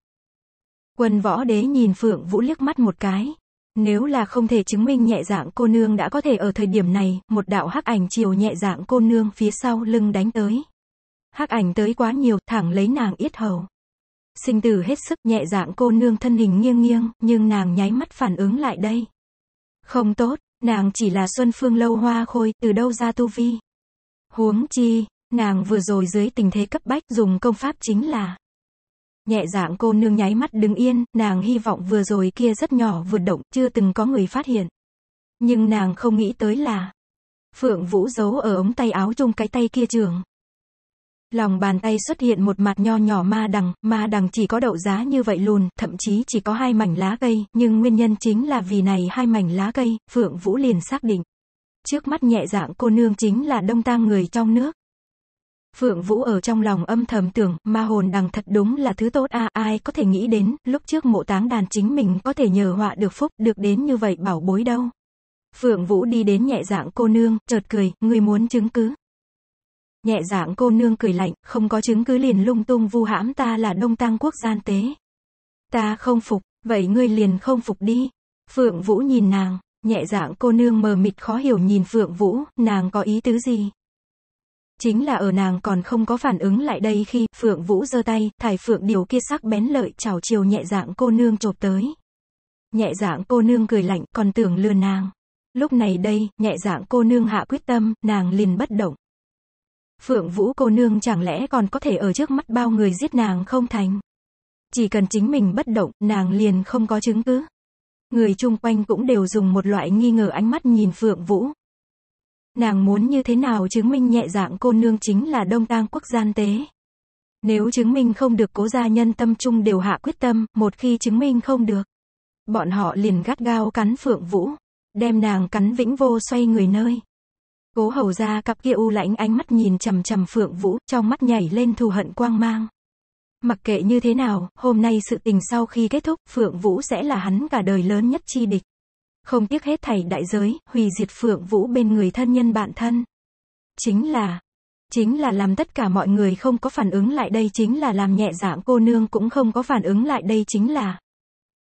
Quân võ đế nhìn phượng vũ liếc mắt một cái. Nếu là không thể chứng minh nhẹ dạng cô nương đã có thể ở thời điểm này, một đạo hắc ảnh chiều nhẹ dạng cô nương phía sau lưng đánh tới hắc ảnh tới quá nhiều, thẳng lấy nàng yết hầu. Sinh tử hết sức nhẹ dạng cô nương thân hình nghiêng nghiêng, nhưng nàng nháy mắt phản ứng lại đây. Không tốt, nàng chỉ là xuân phương lâu hoa khôi, từ đâu ra tu vi. Huống chi, nàng vừa rồi dưới tình thế cấp bách dùng công pháp chính là. Nhẹ dạng cô nương nháy mắt đứng yên, nàng hy vọng vừa rồi kia rất nhỏ vượt động, chưa từng có người phát hiện. Nhưng nàng không nghĩ tới là. Phượng Vũ giấu ở ống tay áo chung cái tay kia trường. Lòng bàn tay xuất hiện một mặt nho nhỏ ma đằng, ma đằng chỉ có đậu giá như vậy luôn thậm chí chỉ có hai mảnh lá cây, nhưng nguyên nhân chính là vì này hai mảnh lá cây, Phượng Vũ liền xác định. Trước mắt nhẹ dạng cô nương chính là đông tang người trong nước. Phượng Vũ ở trong lòng âm thầm tưởng, ma hồn đằng thật đúng là thứ tốt a ai có thể nghĩ đến, lúc trước mộ táng đàn chính mình có thể nhờ họa được phúc, được đến như vậy bảo bối đâu. Phượng Vũ đi đến nhẹ dạng cô nương, chợt cười, người muốn chứng cứ, Nhẹ dạng cô nương cười lạnh, không có chứng cứ liền lung tung vu hãm ta là đông tăng quốc gian tế. Ta không phục, vậy ngươi liền không phục đi. Phượng Vũ nhìn nàng, nhẹ dạng cô nương mờ mịt khó hiểu nhìn Phượng Vũ, nàng có ý tứ gì? Chính là ở nàng còn không có phản ứng lại đây khi Phượng Vũ giơ tay, thải Phượng điều kia sắc bén lợi chào chiều nhẹ dạng cô nương chộp tới. Nhẹ dạng cô nương cười lạnh, còn tưởng lừa nàng. Lúc này đây, nhẹ dạng cô nương hạ quyết tâm, nàng liền bất động. Phượng Vũ cô nương chẳng lẽ còn có thể ở trước mắt bao người giết nàng không thành? Chỉ cần chính mình bất động, nàng liền không có chứng cứ. Người chung quanh cũng đều dùng một loại nghi ngờ ánh mắt nhìn Phượng Vũ. Nàng muốn như thế nào chứng minh nhẹ dạng cô nương chính là đông tang quốc gian tế. Nếu chứng minh không được cố gia nhân tâm trung đều hạ quyết tâm, một khi chứng minh không được. Bọn họ liền gắt gao cắn Phượng Vũ, đem nàng cắn vĩnh vô xoay người nơi. Cố hầu ra cặp kia u lãnh ánh mắt nhìn chầm chầm Phượng Vũ, trong mắt nhảy lên thù hận quang mang. Mặc kệ như thế nào, hôm nay sự tình sau khi kết thúc, Phượng Vũ sẽ là hắn cả đời lớn nhất chi địch. Không tiếc hết thảy đại giới, hủy diệt Phượng Vũ bên người thân nhân bạn thân. Chính là, chính là làm tất cả mọi người không có phản ứng lại đây chính là làm nhẹ dạng cô nương cũng không có phản ứng lại đây chính là.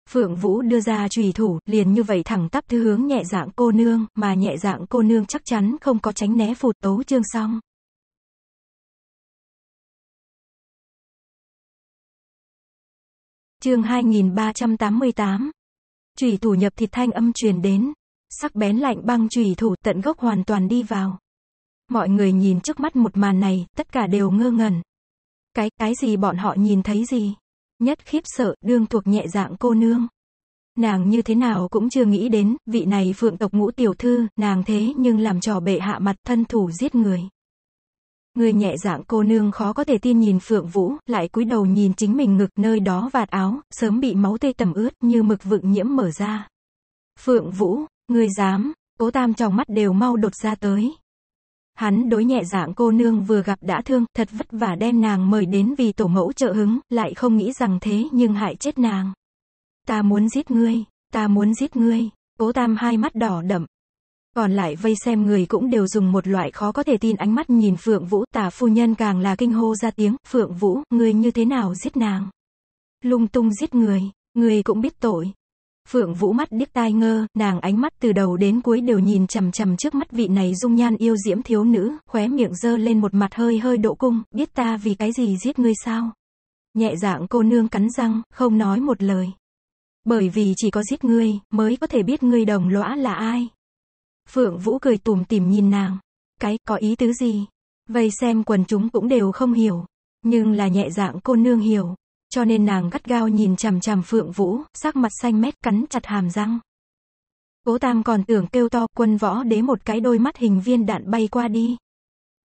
Phượng Vũ đưa ra trùy thủ, liền như vậy thẳng tắp thư hướng nhẹ dạng cô nương, mà nhẹ dạng cô nương chắc chắn không có tránh né phụt tấu chương xong. Chương 2388 Trùy thủ nhập thịt thanh âm truyền đến, sắc bén lạnh băng trùy thủ tận gốc hoàn toàn đi vào. Mọi người nhìn trước mắt một màn này, tất cả đều ngơ ngẩn. Cái, cái gì bọn họ nhìn thấy gì? nhất khiếp sợ, đương thuộc nhẹ dạng cô nương. Nàng như thế nào cũng chưa nghĩ đến, vị này phượng tộc ngũ tiểu thư, nàng thế nhưng làm trò bệ hạ mặt thân thủ giết người. Người nhẹ dạng cô nương khó có thể tin nhìn Phượng Vũ, lại cúi đầu nhìn chính mình ngực nơi đó vạt áo, sớm bị máu tê tầm ướt như mực vựng nhiễm mở ra. Phượng Vũ, người dám, cố tam trong mắt đều mau đột ra tới. Hắn đối nhẹ dạng cô nương vừa gặp đã thương, thật vất vả đem nàng mời đến vì tổ mẫu trợ hứng, lại không nghĩ rằng thế nhưng hại chết nàng. Ta muốn giết ngươi, ta muốn giết ngươi, cố tam hai mắt đỏ đậm. Còn lại vây xem người cũng đều dùng một loại khó có thể tin ánh mắt nhìn Phượng Vũ, tả phu nhân càng là kinh hô ra tiếng, Phượng Vũ, ngươi như thế nào giết nàng? Lung tung giết người, ngươi cũng biết tội, Phượng Vũ mắt điếc tai ngơ, nàng ánh mắt từ đầu đến cuối đều nhìn chằm chằm trước mắt vị này dung nhan yêu diễm thiếu nữ, khóe miệng giơ lên một mặt hơi hơi độ cung, biết ta vì cái gì giết ngươi sao? Nhẹ dạng cô nương cắn răng, không nói một lời. Bởi vì chỉ có giết ngươi, mới có thể biết ngươi đồng lõa là ai. Phượng Vũ cười tủm tìm nhìn nàng. Cái, có ý tứ gì? Vây xem quần chúng cũng đều không hiểu. Nhưng là nhẹ dạng cô nương hiểu cho nên nàng gắt gao nhìn chằm chằm Phượng Vũ, sắc mặt xanh mét cắn chặt hàm răng. Cố Tam còn tưởng kêu to quân võ đế một cái đôi mắt hình viên đạn bay qua đi.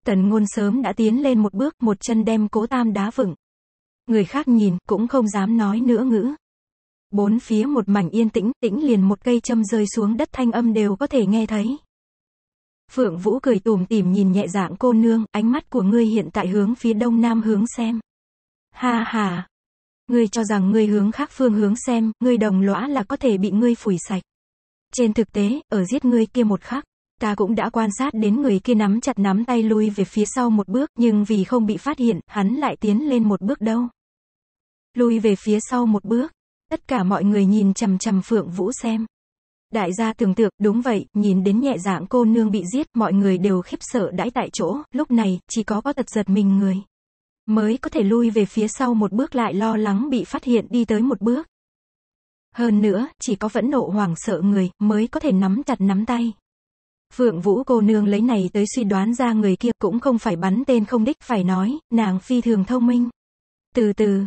Tần ngôn sớm đã tiến lên một bước, một chân đem cố Tam đá vựng. Người khác nhìn, cũng không dám nói nữa ngữ. Bốn phía một mảnh yên tĩnh, tĩnh liền một cây châm rơi xuống đất thanh âm đều có thể nghe thấy. Phượng Vũ cười tủm tỉm nhìn nhẹ dạng cô nương, ánh mắt của ngươi hiện tại hướng phía đông nam hướng xem. Ha ha, Ngươi cho rằng ngươi hướng khác phương hướng xem, ngươi đồng lõa là có thể bị ngươi phủi sạch. Trên thực tế, ở giết ngươi kia một khắc, ta cũng đã quan sát đến người kia nắm chặt nắm tay lui về phía sau một bước, nhưng vì không bị phát hiện, hắn lại tiến lên một bước đâu. Lui về phía sau một bước, tất cả mọi người nhìn chằm chằm Phượng Vũ xem. Đại gia tưởng tượng, đúng vậy, nhìn đến nhẹ dạng cô nương bị giết, mọi người đều khiếp sợ đãi tại chỗ, lúc này, chỉ có có tật giật mình người mới có thể lui về phía sau một bước lại lo lắng bị phát hiện đi tới một bước. Hơn nữa, chỉ có vẫn nộ hoảng sợ người mới có thể nắm chặt nắm tay. Phượng Vũ cô nương lấy này tới suy đoán ra người kia cũng không phải bắn tên không đích phải nói, nàng phi thường thông minh. Từ từ,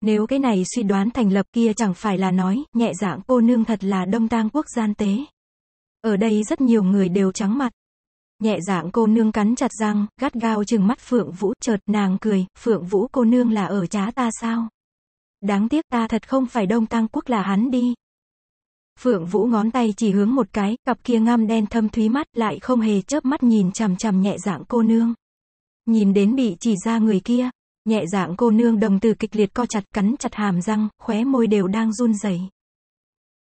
nếu cái này suy đoán thành lập kia chẳng phải là nói, nhẹ dạng cô nương thật là đông tang quốc gian tế. Ở đây rất nhiều người đều trắng mặt, Nhẹ dạng cô nương cắn chặt răng, gắt gao chừng mắt Phượng Vũ, chợt nàng cười, Phượng Vũ cô nương là ở trá ta sao? Đáng tiếc ta thật không phải Đông Tăng Quốc là hắn đi. Phượng Vũ ngón tay chỉ hướng một cái, cặp kia ngăm đen thâm thúy mắt lại không hề chớp mắt nhìn chằm chằm nhẹ dạng cô nương. Nhìn đến bị chỉ ra người kia, nhẹ dạng cô nương đồng từ kịch liệt co chặt cắn chặt hàm răng, khóe môi đều đang run rẩy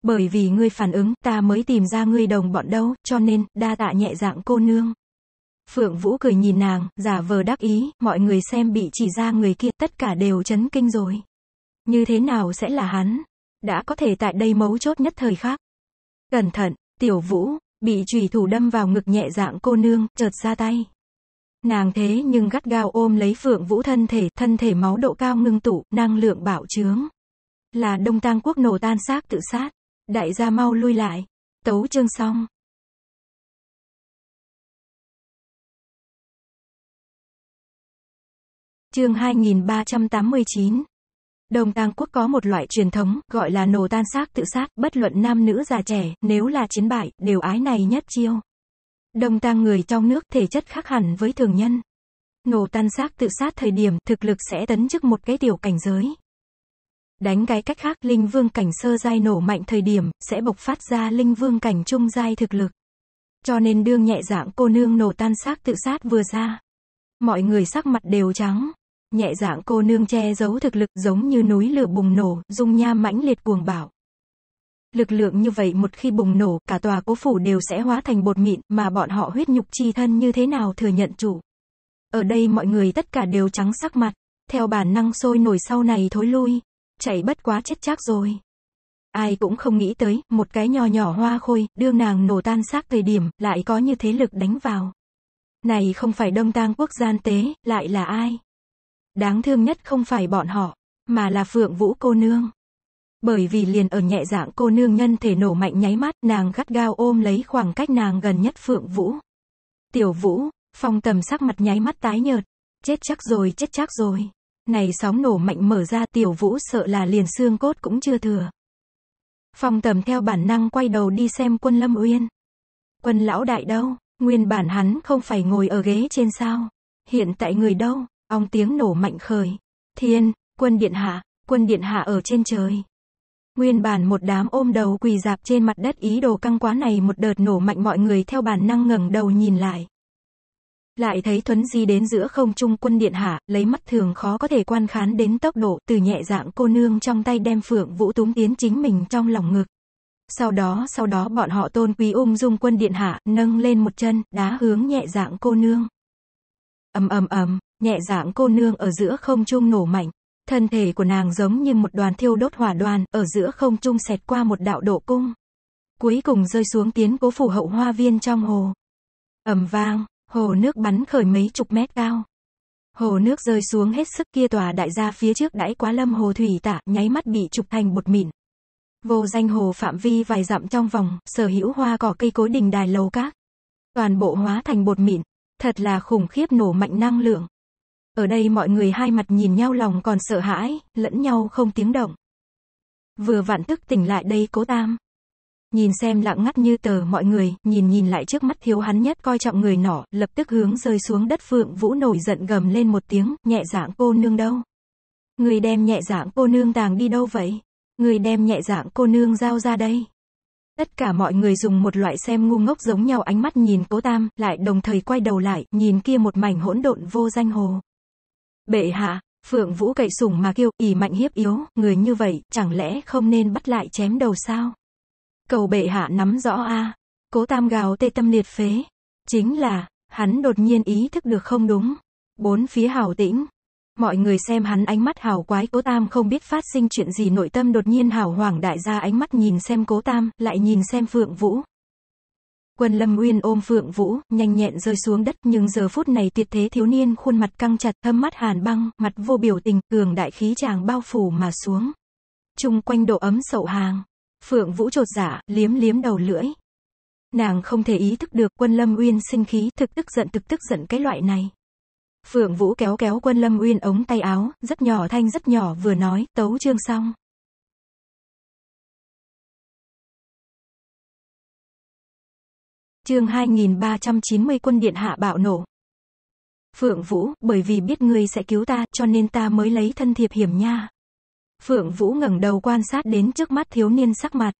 bởi vì ngươi phản ứng, ta mới tìm ra ngươi đồng bọn đâu, cho nên, đa tạ nhẹ dạng cô nương. Phượng Vũ cười nhìn nàng, giả vờ đắc ý, mọi người xem bị chỉ ra người kia, tất cả đều chấn kinh rồi. Như thế nào sẽ là hắn? Đã có thể tại đây mấu chốt nhất thời khác. Cẩn thận, tiểu vũ, bị trùy thủ đâm vào ngực nhẹ dạng cô nương, chợt ra tay. Nàng thế nhưng gắt gao ôm lấy Phượng Vũ thân thể, thân thể máu độ cao ngưng tụ, năng lượng bạo trướng. Là Đông tang Quốc nổ tan xác tự sát. Đại gia mau lui lại. Tấu chương xong. Chương 2389 Đồng Tàng Quốc có một loại truyền thống, gọi là nổ tan xác tự sát, bất luận nam nữ già trẻ, nếu là chiến bại, đều ái này nhất chiêu. Đồng Tàng người trong nước thể chất khác hẳn với thường nhân. Nổ tan xác tự sát thời điểm thực lực sẽ tấn chức một cái tiểu cảnh giới. Đánh cái cách khác, linh vương cảnh sơ giai nổ mạnh thời điểm, sẽ bộc phát ra linh vương cảnh trung giai thực lực. Cho nên đương nhẹ dạng cô nương nổ tan xác tự sát vừa ra. Mọi người sắc mặt đều trắng. Nhẹ dạng cô nương che giấu thực lực giống như núi lửa bùng nổ, dung nha mãnh liệt cuồng bạo. Lực lượng như vậy một khi bùng nổ, cả tòa cố phủ đều sẽ hóa thành bột mịn, mà bọn họ huyết nhục chi thân như thế nào thừa nhận chủ. Ở đây mọi người tất cả đều trắng sắc mặt, theo bản năng sôi nổi sau này thối lui chảy bất quá chết chắc rồi. Ai cũng không nghĩ tới, một cái nhỏ nhỏ hoa khôi, đưa nàng nổ tan xác thời điểm, lại có như thế lực đánh vào. Này không phải đông tang quốc gian tế, lại là ai? Đáng thương nhất không phải bọn họ, mà là Phượng Vũ cô nương. Bởi vì liền ở nhẹ dạng cô nương nhân thể nổ mạnh nháy mắt, nàng gắt gao ôm lấy khoảng cách nàng gần nhất Phượng Vũ. Tiểu Vũ, phong tầm sắc mặt nháy mắt tái nhợt. Chết chắc rồi, chết chắc rồi. Này sóng nổ mạnh mở ra tiểu vũ sợ là liền xương cốt cũng chưa thừa. Phong tầm theo bản năng quay đầu đi xem quân Lâm Uyên. Quân lão đại đâu, nguyên bản hắn không phải ngồi ở ghế trên sao. Hiện tại người đâu, ong tiếng nổ mạnh khởi. Thiên, quân điện hạ, quân điện hạ ở trên trời. Nguyên bản một đám ôm đầu quỳ dạp trên mặt đất ý đồ căng quá này một đợt nổ mạnh mọi người theo bản năng ngẩng đầu nhìn lại lại thấy thuấn di đến giữa không trung quân điện hạ, lấy mắt thường khó có thể quan khán đến tốc độ, từ nhẹ dạng cô nương trong tay đem phượng vũ túng tiến chính mình trong lòng ngực. Sau đó, sau đó bọn họ tôn quý ung dung quân điện hạ, nâng lên một chân, đá hướng nhẹ dạng cô nương. ầm ầm ầm, nhẹ dạng cô nương ở giữa không trung nổ mạnh. Thân thể của nàng giống như một đoàn thiêu đốt hỏa đoàn, ở giữa không trung xẹt qua một đạo độ cung. Cuối cùng rơi xuống tiến cố phủ hậu hoa viên trong hồ. ầm vang, Hồ nước bắn khởi mấy chục mét cao. Hồ nước rơi xuống hết sức kia tòa đại gia phía trước đãi quá lâm hồ thủy tạ, nháy mắt bị trục thành bột mịn. Vô danh hồ phạm vi vài dặm trong vòng, sở hữu hoa cỏ cây cối đình đài lầu cát. Toàn bộ hóa thành bột mịn, thật là khủng khiếp nổ mạnh năng lượng. Ở đây mọi người hai mặt nhìn nhau lòng còn sợ hãi, lẫn nhau không tiếng động. Vừa vạn tức tỉnh lại đây cố tam. Nhìn xem lặng ngắt như tờ mọi người, nhìn nhìn lại trước mắt thiếu hắn nhất coi trọng người nỏ, lập tức hướng rơi xuống đất Phượng Vũ nổi giận gầm lên một tiếng, nhẹ dạng cô nương đâu. Người đem nhẹ dạng cô nương tàng đi đâu vậy? Người đem nhẹ dạng cô nương giao ra đây. Tất cả mọi người dùng một loại xem ngu ngốc giống nhau ánh mắt nhìn cố tam, lại đồng thời quay đầu lại, nhìn kia một mảnh hỗn độn vô danh hồ. Bệ hạ, Phượng Vũ cậy sủng mà kêu, ỉ mạnh hiếp yếu, người như vậy, chẳng lẽ không nên bắt lại chém đầu sao? cầu bệ hạ nắm rõ a cố tam gào tê tâm liệt phế chính là hắn đột nhiên ý thức được không đúng bốn phía hào tĩnh mọi người xem hắn ánh mắt hào quái cố tam không biết phát sinh chuyện gì nội tâm đột nhiên hào hoảng đại gia ánh mắt nhìn xem cố tam lại nhìn xem phượng vũ quân lâm uyên ôm phượng vũ nhanh nhẹn rơi xuống đất nhưng giờ phút này tuyệt thế thiếu niên khuôn mặt căng chặt thâm mắt hàn băng mặt vô biểu tình cường đại khí chàng bao phủ mà xuống chung quanh độ ấm sậu hàng Phượng Vũ trột giả, dạ, liếm liếm đầu lưỡi. Nàng không thể ý thức được quân Lâm Uyên sinh khí thực tức giận thực tức giận cái loại này. Phượng Vũ kéo kéo quân Lâm Uyên ống tay áo, rất nhỏ thanh rất nhỏ vừa nói, tấu chương xong. Chương 2390 quân điện hạ bạo nổ. Phượng Vũ, bởi vì biết ngươi sẽ cứu ta, cho nên ta mới lấy thân thiệp hiểm nha. Phượng Vũ ngẩng đầu quan sát đến trước mắt thiếu niên sắc mặt.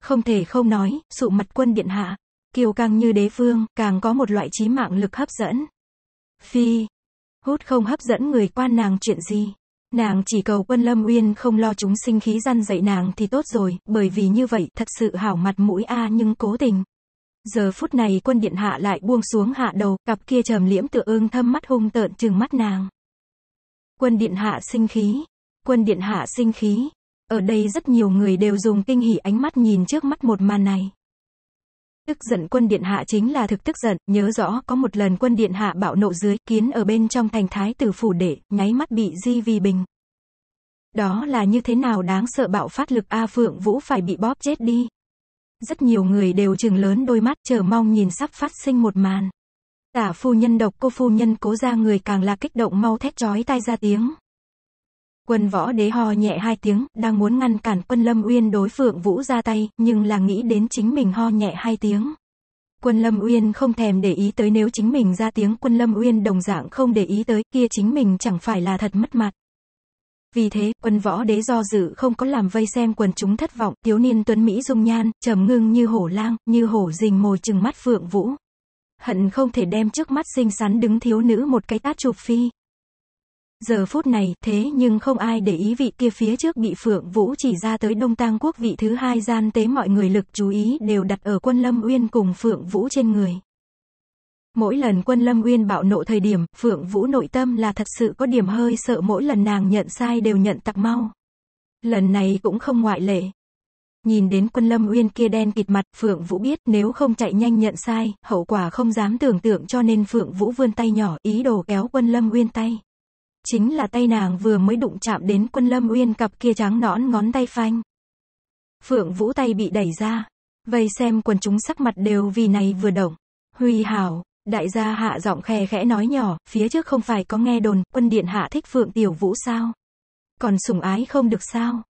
Không thể không nói, sụ mặt quân điện hạ. Kiều càng như đế phương, càng có một loại trí mạng lực hấp dẫn. Phi. Hút không hấp dẫn người quan nàng chuyện gì. Nàng chỉ cầu quân lâm uyên không lo chúng sinh khí răn dạy nàng thì tốt rồi, bởi vì như vậy thật sự hảo mặt mũi a à nhưng cố tình. Giờ phút này quân điện hạ lại buông xuống hạ đầu, cặp kia trầm liễm tựa ương thâm mắt hung tợn trừng mắt nàng. Quân điện hạ sinh khí, quân điện hạ sinh khí. Ở đây rất nhiều người đều dùng kinh hỉ ánh mắt nhìn trước mắt một màn này. Tức giận quân điện hạ chính là thực tức giận, nhớ rõ có một lần quân điện hạ bạo nộ dưới kiến ở bên trong thành thái tử phủ đệ, nháy mắt bị di vì bình. Đó là như thế nào đáng sợ bạo phát lực A Phượng Vũ phải bị bóp chết đi. Rất nhiều người đều trừng lớn đôi mắt chờ mong nhìn sắp phát sinh một màn. Tả phu nhân độc cô phu nhân cố ra người càng là kích động mau thét chói tai ra tiếng. Quân võ đế ho nhẹ hai tiếng, đang muốn ngăn cản quân Lâm Uyên đối Phượng Vũ ra tay, nhưng là nghĩ đến chính mình ho nhẹ hai tiếng. Quân Lâm Uyên không thèm để ý tới nếu chính mình ra tiếng quân Lâm Uyên đồng dạng không để ý tới, kia chính mình chẳng phải là thật mất mặt. Vì thế, quân võ đế do dự không có làm vây xem quần chúng thất vọng, thiếu niên tuấn Mỹ dung nhan, trầm ngưng như hổ lang, như hổ rình mồi chừng mắt Phượng Vũ. Hận không thể đem trước mắt xinh xắn đứng thiếu nữ một cái tát chụp phi. Giờ phút này, thế nhưng không ai để ý vị kia phía trước bị Phượng Vũ chỉ ra tới Đông Tăng Quốc vị thứ hai gian tế mọi người lực chú ý đều đặt ở quân Lâm Uyên cùng Phượng Vũ trên người. Mỗi lần quân Lâm Uyên bạo nộ thời điểm, Phượng Vũ nội tâm là thật sự có điểm hơi sợ mỗi lần nàng nhận sai đều nhận tặc mau. Lần này cũng không ngoại lệ. Nhìn đến quân Lâm Uyên kia đen kịt mặt, Phượng Vũ biết nếu không chạy nhanh nhận sai, hậu quả không dám tưởng tượng cho nên Phượng Vũ vươn tay nhỏ ý đồ kéo quân Lâm Uyên tay chính là tay nàng vừa mới đụng chạm đến quân lâm uyên cặp kia trắng nõn ngón tay phanh. Phượng Vũ tay bị đẩy ra, vây xem quần chúng sắc mặt đều vì này vừa động. Huy hảo, đại gia hạ giọng khe khẽ nói nhỏ, phía trước không phải có nghe đồn, quân điện hạ thích Phượng Tiểu Vũ sao? Còn sủng ái không được sao?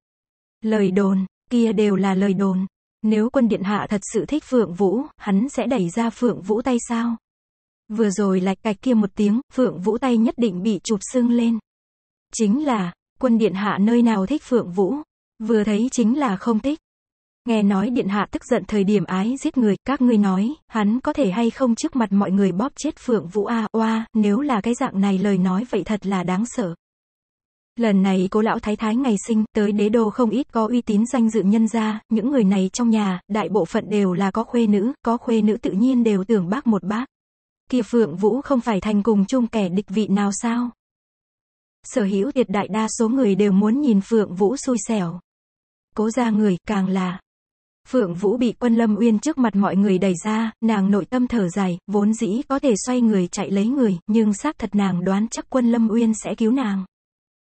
Lời đồn, kia đều là lời đồn. Nếu quân điện hạ thật sự thích Phượng Vũ, hắn sẽ đẩy ra Phượng Vũ tay sao? Vừa rồi lạch cạch kia một tiếng, Phượng Vũ tay nhất định bị chụp sưng lên. Chính là, quân điện hạ nơi nào thích Phượng Vũ, vừa thấy chính là không thích. Nghe nói điện hạ tức giận thời điểm ái giết người, các ngươi nói, hắn có thể hay không trước mặt mọi người bóp chết Phượng Vũ a oa, nếu là cái dạng này lời nói vậy thật là đáng sợ. Lần này cố lão thái thái ngày sinh, tới đế đô không ít có uy tín danh dự nhân gia, những người này trong nhà, đại bộ phận đều là có khuê nữ, có khuê nữ tự nhiên đều tưởng bác một bác kia Phượng Vũ không phải thành cùng chung kẻ địch vị nào sao? Sở hữu tuyệt đại đa số người đều muốn nhìn Phượng Vũ xui xẻo. Cố ra người, càng là. Phượng Vũ bị quân lâm uyên trước mặt mọi người đẩy ra, nàng nội tâm thở dài, vốn dĩ có thể xoay người chạy lấy người, nhưng xác thật nàng đoán chắc quân lâm uyên sẽ cứu nàng.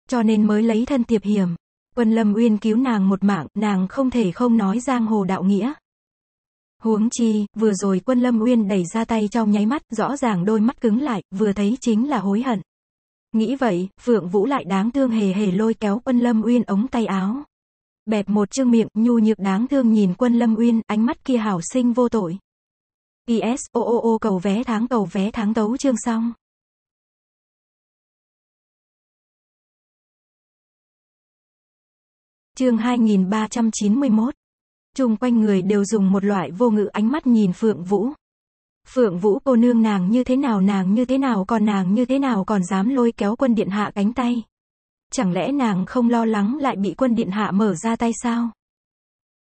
Cho nên mới lấy thân tiệp hiểm. Quân lâm uyên cứu nàng một mạng, nàng không thể không nói giang hồ đạo nghĩa. Huống chi, vừa rồi quân Lâm Uyên đẩy ra tay trong nháy mắt, rõ ràng đôi mắt cứng lại, vừa thấy chính là hối hận. Nghĩ vậy, Phượng Vũ lại đáng thương hề hề lôi kéo quân Lâm Uyên ống tay áo. Bẹp một chương miệng, nhu nhược đáng thương nhìn quân Lâm Uyên, ánh mắt kia hảo sinh vô tội. PS, ô ô ô cầu vé tháng cầu vé tháng tấu chương xong. Chương 2391 chung quanh người đều dùng một loại vô ngữ ánh mắt nhìn Phượng Vũ. Phượng Vũ cô nương nàng như thế nào nàng như thế nào còn nàng như thế nào còn dám lôi kéo quân điện hạ cánh tay. Chẳng lẽ nàng không lo lắng lại bị quân điện hạ mở ra tay sao?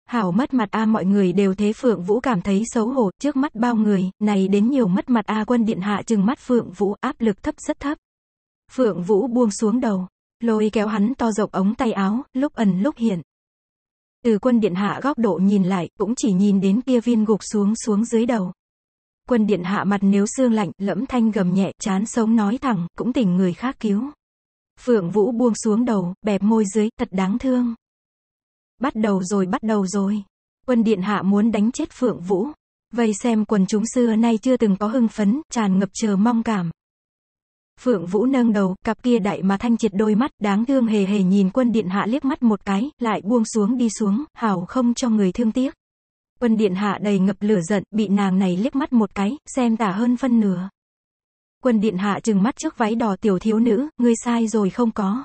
Hảo mất mặt a mọi người đều thế Phượng Vũ cảm thấy xấu hổ, trước mắt bao người, này đến nhiều mất mặt a quân điện hạ chừng mắt Phượng Vũ áp lực thấp rất thấp. Phượng Vũ buông xuống đầu, lôi kéo hắn to rộng ống tay áo, lúc ẩn lúc hiện. Từ quân điện hạ góc độ nhìn lại, cũng chỉ nhìn đến kia viên gục xuống xuống dưới đầu. Quân điện hạ mặt nếu xương lạnh, lẫm thanh gầm nhẹ, chán sống nói thẳng, cũng tỉnh người khác cứu. Phượng Vũ buông xuống đầu, bẹp môi dưới, thật đáng thương. Bắt đầu rồi, bắt đầu rồi. Quân điện hạ muốn đánh chết Phượng Vũ. Vây xem quần chúng xưa nay chưa từng có hưng phấn, tràn ngập chờ mong cảm. Phượng Vũ nâng đầu, cặp kia đại mà thanh triệt đôi mắt, đáng thương hề hề nhìn quân điện hạ liếc mắt một cái, lại buông xuống đi xuống, hảo không cho người thương tiếc. Quân điện hạ đầy ngập lửa giận, bị nàng này liếc mắt một cái, xem tả hơn phân nửa. Quân điện hạ trừng mắt trước váy đỏ tiểu thiếu nữ, ngươi sai rồi không có.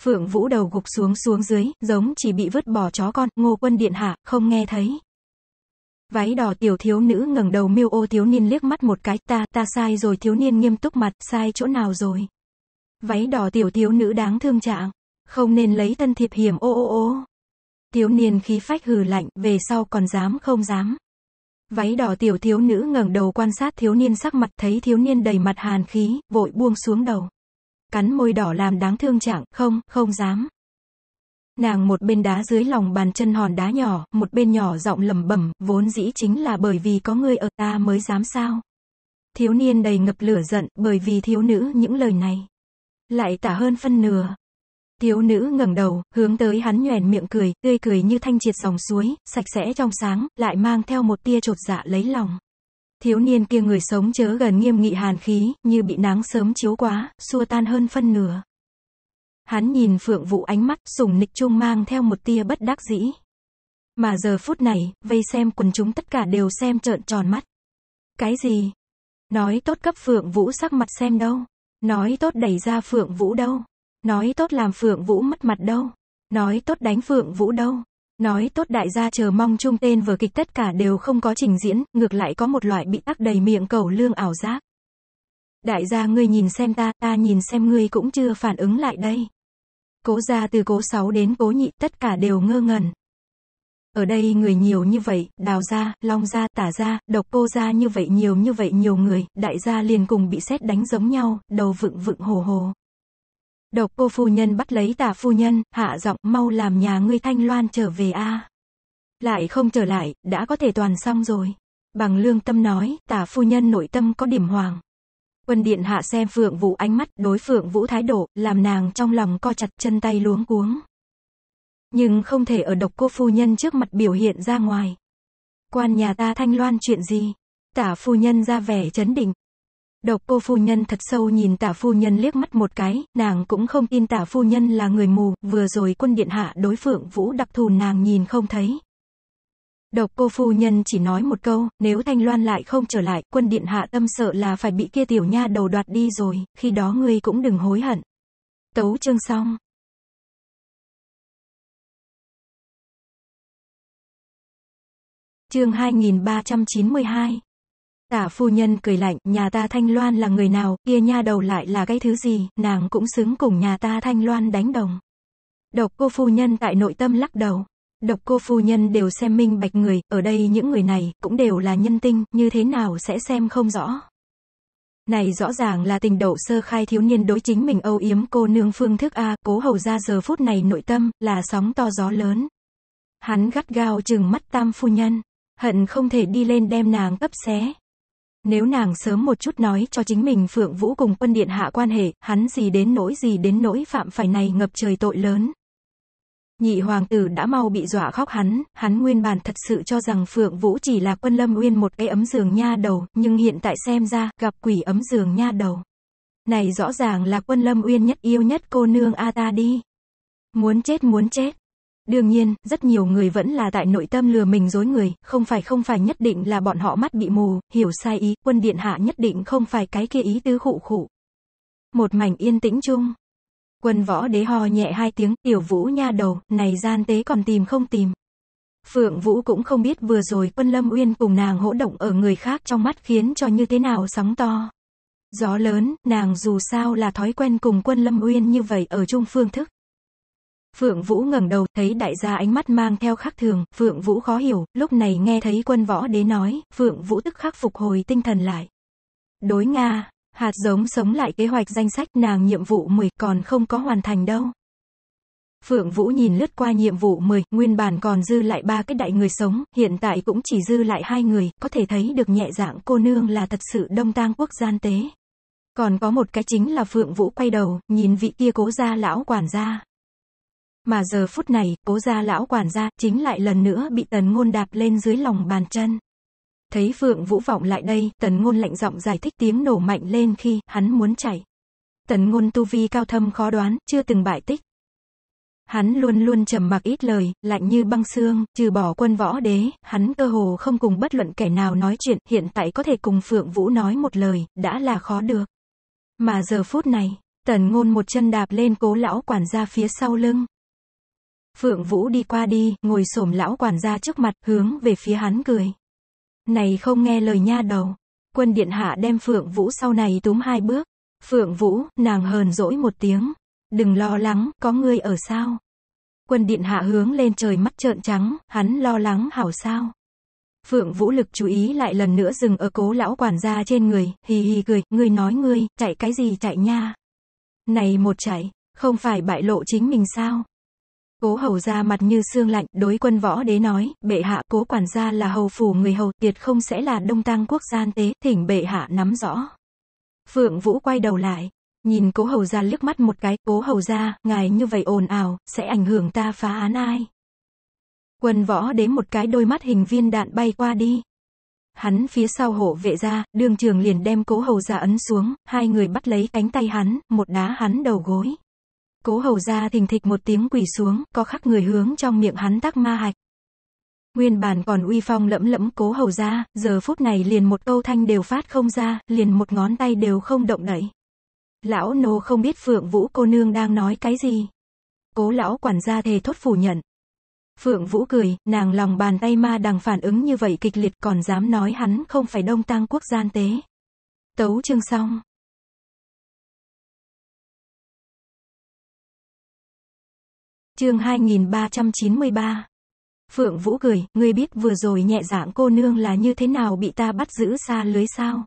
Phượng Vũ đầu gục xuống xuống dưới, giống chỉ bị vứt bỏ chó con, ngô quân điện hạ, không nghe thấy. Váy đỏ tiểu thiếu nữ ngẩng đầu miêu ô thiếu niên liếc mắt một cái ta, ta sai rồi thiếu niên nghiêm túc mặt, sai chỗ nào rồi. Váy đỏ tiểu thiếu nữ đáng thương trạng, không nên lấy thân thiệp hiểm ô ô ô. Thiếu niên khí phách hừ lạnh, về sau còn dám không dám. Váy đỏ tiểu thiếu nữ ngẩng đầu quan sát thiếu niên sắc mặt thấy thiếu niên đầy mặt hàn khí, vội buông xuống đầu. Cắn môi đỏ làm đáng thương trạng, không, không dám. Nàng một bên đá dưới lòng bàn chân hòn đá nhỏ, một bên nhỏ giọng lẩm bẩm, vốn dĩ chính là bởi vì có ngươi ở ta mới dám sao. Thiếu niên đầy ngập lửa giận, bởi vì thiếu nữ những lời này. Lại tả hơn phân nửa. Thiếu nữ ngẩng đầu, hướng tới hắn nhoèn miệng cười, tươi cười như thanh triệt dòng suối, sạch sẽ trong sáng, lại mang theo một tia trột dạ lấy lòng. Thiếu niên kia người sống chớ gần nghiêm nghị hàn khí, như bị nắng sớm chiếu quá, xua tan hơn phân nửa. Hắn nhìn Phượng Vũ ánh mắt sùng nịch chung mang theo một tia bất đắc dĩ. Mà giờ phút này, vây xem quần chúng tất cả đều xem trợn tròn mắt. Cái gì? Nói tốt cấp Phượng Vũ sắc mặt xem đâu. Nói tốt đẩy ra Phượng Vũ đâu. Nói tốt làm Phượng Vũ mất mặt đâu. Nói tốt đánh Phượng Vũ đâu. Nói tốt đại gia chờ mong chung tên vở kịch tất cả đều không có trình diễn, ngược lại có một loại bị tắc đầy miệng cầu lương ảo giác. Đại gia ngươi nhìn xem ta, ta nhìn xem ngươi cũng chưa phản ứng lại đây. Cố gia từ cố sáu đến cố nhị tất cả đều ngơ ngẩn. Ở đây người nhiều như vậy, đào gia, long gia, tả gia, độc cô gia như vậy nhiều như vậy nhiều người, đại gia liền cùng bị xét đánh giống nhau, đầu vựng vựng hồ hồ. Độc cô phu nhân bắt lấy tả phu nhân, hạ giọng mau làm nhà ngươi thanh loan trở về a Lại không trở lại, đã có thể toàn xong rồi. Bằng lương tâm nói, tả phu nhân nội tâm có điểm hoàng. Quân điện hạ xem Phượng Vũ ánh mắt đối Phượng Vũ thái độ, làm nàng trong lòng co chặt chân tay luống cuống. Nhưng không thể ở độc cô phu nhân trước mặt biểu hiện ra ngoài. Quan nhà ta thanh loan chuyện gì? Tả phu nhân ra vẻ chấn định. Độc cô phu nhân thật sâu nhìn tả phu nhân liếc mắt một cái, nàng cũng không tin tả phu nhân là người mù, vừa rồi quân điện hạ đối Phượng Vũ đặc thù nàng nhìn không thấy, Độc cô phu nhân chỉ nói một câu, nếu Thanh Loan lại không trở lại, quân điện hạ tâm sợ là phải bị kia tiểu nha đầu đoạt đi rồi, khi đó ngươi cũng đừng hối hận. Tấu chương xong. Chương 2392 Tả phu nhân cười lạnh, nhà ta Thanh Loan là người nào, kia nha đầu lại là cái thứ gì, nàng cũng xứng cùng nhà ta Thanh Loan đánh đồng. Độc cô phu nhân tại nội tâm lắc đầu độc cô phu nhân đều xem minh bạch người, ở đây những người này, cũng đều là nhân tinh, như thế nào sẽ xem không rõ. Này rõ ràng là tình đậu sơ khai thiếu niên đối chính mình âu yếm cô nương phương thức A, cố hầu ra giờ phút này nội tâm, là sóng to gió lớn. Hắn gắt gao chừng mắt tam phu nhân, hận không thể đi lên đem nàng ấp xé. Nếu nàng sớm một chút nói cho chính mình Phượng Vũ cùng quân điện hạ quan hệ, hắn gì đến nỗi gì đến nỗi phạm phải này ngập trời tội lớn. Nhị hoàng tử đã mau bị dọa khóc hắn, hắn nguyên bản thật sự cho rằng Phượng Vũ chỉ là quân lâm uyên một cái ấm giường nha đầu, nhưng hiện tại xem ra, gặp quỷ ấm giường nha đầu. Này rõ ràng là quân lâm uyên nhất yêu nhất cô nương A ta đi. Muốn chết muốn chết. Đương nhiên, rất nhiều người vẫn là tại nội tâm lừa mình dối người, không phải không phải nhất định là bọn họ mắt bị mù, hiểu sai ý, quân điện hạ nhất định không phải cái kia ý tứ khụ khụ. Một mảnh yên tĩnh chung, Quân võ đế ho nhẹ hai tiếng, tiểu vũ nha đầu, này gian tế còn tìm không tìm. Phượng Vũ cũng không biết vừa rồi quân Lâm Uyên cùng nàng hỗ động ở người khác trong mắt khiến cho như thế nào sóng to. Gió lớn, nàng dù sao là thói quen cùng quân Lâm Uyên như vậy ở chung phương thức. Phượng Vũ ngẩng đầu, thấy đại gia ánh mắt mang theo khắc thường, Phượng Vũ khó hiểu, lúc này nghe thấy quân võ đế nói, Phượng Vũ tức khắc phục hồi tinh thần lại. Đối Nga, Hạt giống sống lại kế hoạch danh sách nàng nhiệm vụ 10 còn không có hoàn thành đâu. Phượng Vũ nhìn lướt qua nhiệm vụ 10, nguyên bản còn dư lại ba cái đại người sống, hiện tại cũng chỉ dư lại hai người, có thể thấy được nhẹ dạng cô nương là thật sự đông tang quốc gian tế. Còn có một cái chính là Phượng Vũ quay đầu, nhìn vị kia cố gia lão quản gia. Mà giờ phút này, cố gia lão quản gia, chính lại lần nữa bị tần ngôn đạp lên dưới lòng bàn chân. Thấy Phượng Vũ vọng lại đây, tần ngôn lạnh giọng giải thích tiếng nổ mạnh lên khi hắn muốn chạy. Tần ngôn tu vi cao thâm khó đoán, chưa từng bại tích. Hắn luôn luôn trầm mặc ít lời, lạnh như băng xương, trừ bỏ quân võ đế, hắn cơ hồ không cùng bất luận kẻ nào nói chuyện, hiện tại có thể cùng Phượng Vũ nói một lời, đã là khó được. Mà giờ phút này, tần ngôn một chân đạp lên cố lão quản gia phía sau lưng. Phượng Vũ đi qua đi, ngồi xổm lão quản gia trước mặt, hướng về phía hắn cười. Này không nghe lời nha đầu. Quân điện hạ đem Phượng Vũ sau này túm hai bước. Phượng Vũ, nàng hờn dỗi một tiếng. Đừng lo lắng, có ngươi ở sao? Quân điện hạ hướng lên trời mắt trợn trắng, hắn lo lắng hảo sao? Phượng Vũ lực chú ý lại lần nữa dừng ở cố lão quản gia trên người, hì hì cười, ngươi nói ngươi, chạy cái gì chạy nha? Này một chạy, không phải bại lộ chính mình sao? Cố hầu ra mặt như xương lạnh, đối quân võ đế nói, bệ hạ cố quản gia là hầu phủ người hầu, tiệt không sẽ là đông tăng quốc gian tế, thỉnh bệ hạ nắm rõ. Phượng Vũ quay đầu lại, nhìn cố hầu ra liếc mắt một cái, cố hầu ra, ngài như vậy ồn ào, sẽ ảnh hưởng ta phá án ai. Quân võ đế một cái đôi mắt hình viên đạn bay qua đi. Hắn phía sau hộ vệ ra, đương trường liền đem cố hầu ra ấn xuống, hai người bắt lấy cánh tay hắn, một đá hắn đầu gối. Cố hầu ra thình thịch một tiếng quỳ xuống, có khắc người hướng trong miệng hắn tắc ma hạch. Nguyên bản còn uy phong lẫm lẫm cố hầu ra, giờ phút này liền một câu thanh đều phát không ra, liền một ngón tay đều không động đẩy. Lão nô không biết Phượng Vũ cô nương đang nói cái gì. Cố lão quản gia thề thốt phủ nhận. Phượng Vũ cười, nàng lòng bàn tay ma đằng phản ứng như vậy kịch liệt còn dám nói hắn không phải đông tăng quốc gian tế. Tấu chương xong. Chương 2393. Phượng Vũ cười, ngươi biết vừa rồi nhẹ dạng cô nương là như thế nào bị ta bắt giữ xa lưới sao?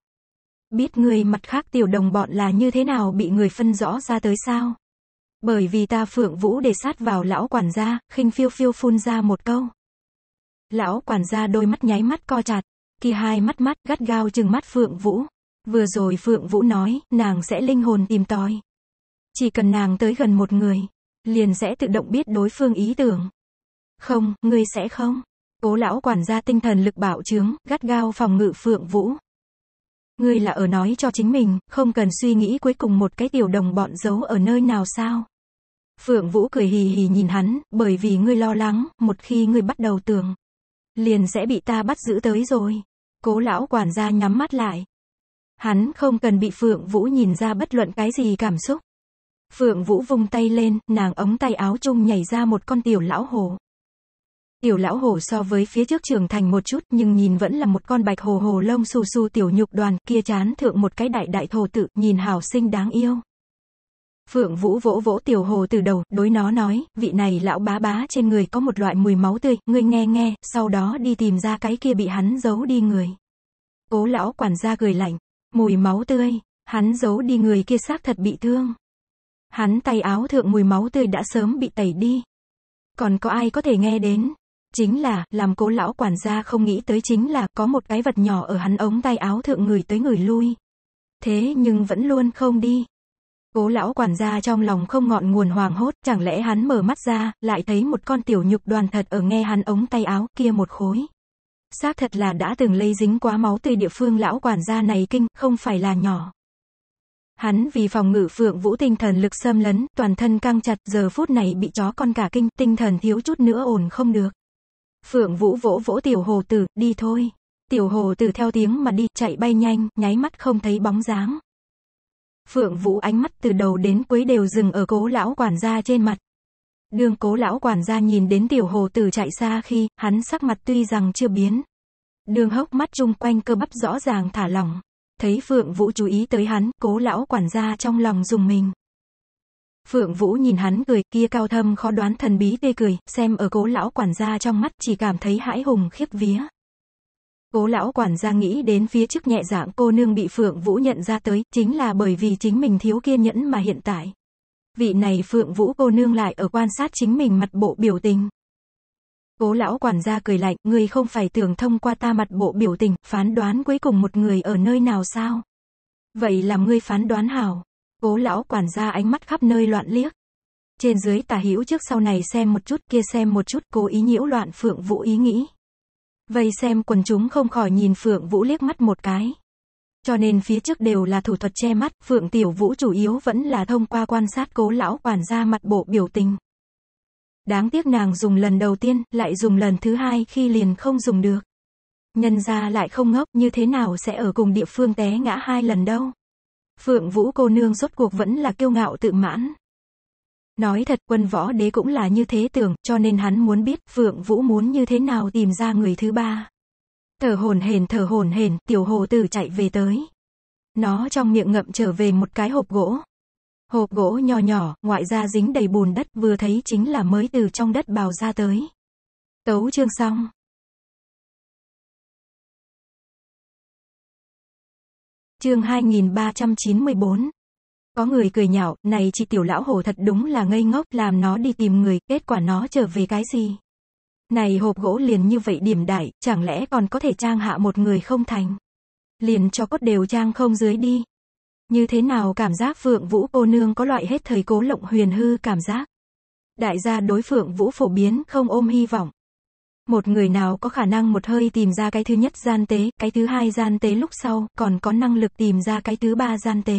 Biết ngươi mặt khác tiểu đồng bọn là như thế nào bị người phân rõ ra tới sao? Bởi vì ta Phượng Vũ để sát vào lão quản gia, khinh phiêu phiêu phun ra một câu. Lão quản gia đôi mắt nháy mắt co chặt, kỳ hai mắt mắt gắt gao chừng mắt Phượng Vũ. Vừa rồi Phượng Vũ nói, nàng sẽ linh hồn tìm tòi. Chỉ cần nàng tới gần một người, liền sẽ tự động biết đối phương ý tưởng. Không, ngươi sẽ không. Cố lão quản gia tinh thần lực bảo trướng, gắt gao phòng ngự Phượng Vũ. Ngươi là ở nói cho chính mình, không cần suy nghĩ cuối cùng một cái tiểu đồng bọn giấu ở nơi nào sao. Phượng Vũ cười hì hì nhìn hắn, bởi vì ngươi lo lắng, một khi ngươi bắt đầu tưởng, liền sẽ bị ta bắt giữ tới rồi. Cố lão quản gia nhắm mắt lại. Hắn không cần bị Phượng Vũ nhìn ra bất luận cái gì cảm xúc. Phượng Vũ vung tay lên, nàng ống tay áo chung nhảy ra một con tiểu lão hồ. Tiểu lão hổ so với phía trước trưởng thành một chút nhưng nhìn vẫn là một con bạch hồ hồ lông xù xù tiểu nhục đoàn kia chán thượng một cái đại đại thổ tự nhìn hào sinh đáng yêu. Phượng Vũ vỗ vỗ tiểu hồ từ đầu, đối nó nói, vị này lão bá bá trên người có một loại mùi máu tươi, ngươi nghe nghe, sau đó đi tìm ra cái kia bị hắn giấu đi người. Cố lão quản gia cười lạnh, mùi máu tươi, hắn giấu đi người kia xác thật bị thương. Hắn tay áo thượng mùi máu tươi đã sớm bị tẩy đi. Còn có ai có thể nghe đến? Chính là, làm cố lão quản gia không nghĩ tới chính là, có một cái vật nhỏ ở hắn ống tay áo thượng người tới người lui. Thế nhưng vẫn luôn không đi. Cố lão quản gia trong lòng không ngọn nguồn hoàng hốt, chẳng lẽ hắn mở mắt ra, lại thấy một con tiểu nhục đoàn thật ở nghe hắn ống tay áo kia một khối. Xác thật là đã từng lây dính quá máu tươi địa phương lão quản gia này kinh, không phải là nhỏ. Hắn vì phòng ngự Phượng Vũ tinh thần lực xâm lấn, toàn thân căng chặt, giờ phút này bị chó con cả kinh, tinh thần thiếu chút nữa ổn không được. Phượng Vũ vỗ vỗ tiểu hồ tử, đi thôi. Tiểu hồ tử theo tiếng mà đi, chạy bay nhanh, nháy mắt không thấy bóng dáng. Phượng Vũ ánh mắt từ đầu đến cuối đều dừng ở cố lão quản gia trên mặt. Đường cố lão quản gia nhìn đến tiểu hồ tử chạy xa khi, hắn sắc mặt tuy rằng chưa biến. Đường hốc mắt chung quanh cơ bắp rõ ràng thả lỏng. Thấy Phượng Vũ chú ý tới hắn, cố lão quản gia trong lòng dùng mình. Phượng Vũ nhìn hắn cười, kia cao thâm khó đoán thần bí tê cười, xem ở cố lão quản gia trong mắt chỉ cảm thấy hãi hùng khiếp vía. Cố lão quản gia nghĩ đến phía trước nhẹ dạng cô nương bị Phượng Vũ nhận ra tới, chính là bởi vì chính mình thiếu kiên nhẫn mà hiện tại. Vị này Phượng Vũ cô nương lại ở quan sát chính mình mặt bộ biểu tình. Cố lão quản gia cười lạnh, ngươi không phải tưởng thông qua ta mặt bộ biểu tình, phán đoán cuối cùng một người ở nơi nào sao? Vậy làm ngươi phán đoán hảo. Cố lão quản gia ánh mắt khắp nơi loạn liếc. Trên dưới tả hữu trước sau này xem một chút kia xem một chút cố ý nhiễu loạn Phượng Vũ ý nghĩ. vậy xem quần chúng không khỏi nhìn Phượng Vũ liếc mắt một cái. Cho nên phía trước đều là thủ thuật che mắt, Phượng Tiểu Vũ chủ yếu vẫn là thông qua quan sát cố lão quản gia mặt bộ biểu tình. Đáng tiếc nàng dùng lần đầu tiên, lại dùng lần thứ hai khi liền không dùng được. Nhân ra lại không ngốc, như thế nào sẽ ở cùng địa phương té ngã hai lần đâu. Phượng Vũ cô nương rốt cuộc vẫn là kiêu ngạo tự mãn. Nói thật quân võ đế cũng là như thế tưởng, cho nên hắn muốn biết Phượng Vũ muốn như thế nào tìm ra người thứ ba. Thở hồn hền thở hồn hền, tiểu hồ tử chạy về tới. Nó trong miệng ngậm trở về một cái hộp gỗ. Hộp gỗ nhỏ nhỏ, ngoại ra dính đầy bùn đất, vừa thấy chính là mới từ trong đất bào ra tới. Tấu chương xong. Chương 2394 Có người cười nhạo, này chị tiểu lão hổ thật đúng là ngây ngốc, làm nó đi tìm người, kết quả nó trở về cái gì? Này hộp gỗ liền như vậy điểm đại, chẳng lẽ còn có thể trang hạ một người không thành? Liền cho cốt đều trang không dưới đi, như thế nào cảm giác Phượng Vũ cô nương có loại hết thời cố lộng huyền hư cảm giác? Đại gia đối Phượng Vũ phổ biến không ôm hy vọng. Một người nào có khả năng một hơi tìm ra cái thứ nhất gian tế, cái thứ hai gian tế lúc sau, còn có năng lực tìm ra cái thứ ba gian tế.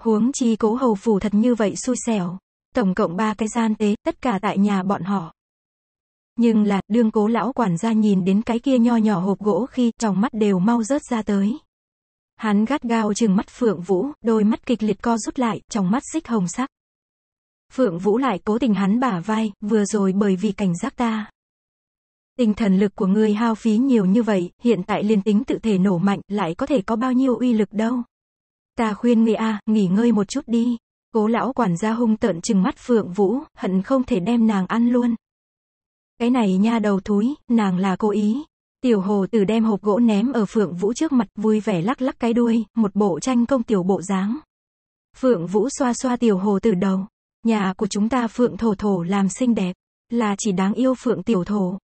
Huống chi cố hầu phủ thật như vậy xui xẻo. Tổng cộng ba cái gian tế, tất cả tại nhà bọn họ. Nhưng là, đương cố lão quản gia nhìn đến cái kia nho nhỏ hộp gỗ khi, trong mắt đều mau rớt ra tới. Hắn gắt gao chừng mắt Phượng Vũ, đôi mắt kịch liệt co rút lại, trong mắt xích hồng sắc. Phượng Vũ lại cố tình hắn bả vai, vừa rồi bởi vì cảnh giác ta. Tinh thần lực của ngươi hao phí nhiều như vậy, hiện tại liên tính tự thể nổ mạnh, lại có thể có bao nhiêu uy lực đâu. Ta khuyên ngươi a, nghỉ ngơi một chút đi. Cố lão quản gia hung tợn chừng mắt Phượng Vũ, hận không thể đem nàng ăn luôn. Cái này nha đầu thúi, nàng là cố ý, Tiểu hồ tử đem hộp gỗ ném ở Phượng Vũ trước mặt vui vẻ lắc lắc cái đuôi, một bộ tranh công tiểu bộ dáng. Phượng Vũ xoa xoa tiểu hồ tử đầu. Nhà của chúng ta Phượng thổ thổ làm xinh đẹp, là chỉ đáng yêu Phượng tiểu thổ.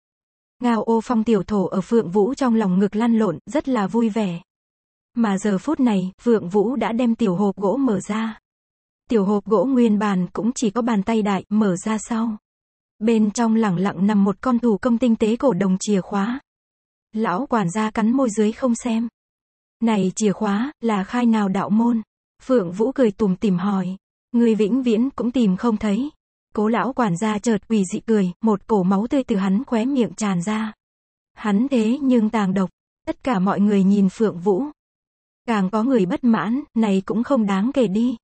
Ngao ô phong tiểu thổ ở Phượng Vũ trong lòng ngực lăn lộn, rất là vui vẻ. Mà giờ phút này, Phượng Vũ đã đem tiểu hộp gỗ mở ra. Tiểu hộp gỗ nguyên bản cũng chỉ có bàn tay đại, mở ra sau. Bên trong lẳng lặng nằm một con thủ công tinh tế cổ đồng chìa khóa. Lão quản gia cắn môi dưới không xem. Này chìa khóa, là khai nào đạo môn? Phượng Vũ cười tủm tìm hỏi. Người vĩnh viễn cũng tìm không thấy. Cố lão quản gia chợt quỳ dị cười, một cổ máu tươi từ hắn khóe miệng tràn ra. Hắn thế nhưng tàng độc. Tất cả mọi người nhìn Phượng Vũ. Càng có người bất mãn, này cũng không đáng kể đi.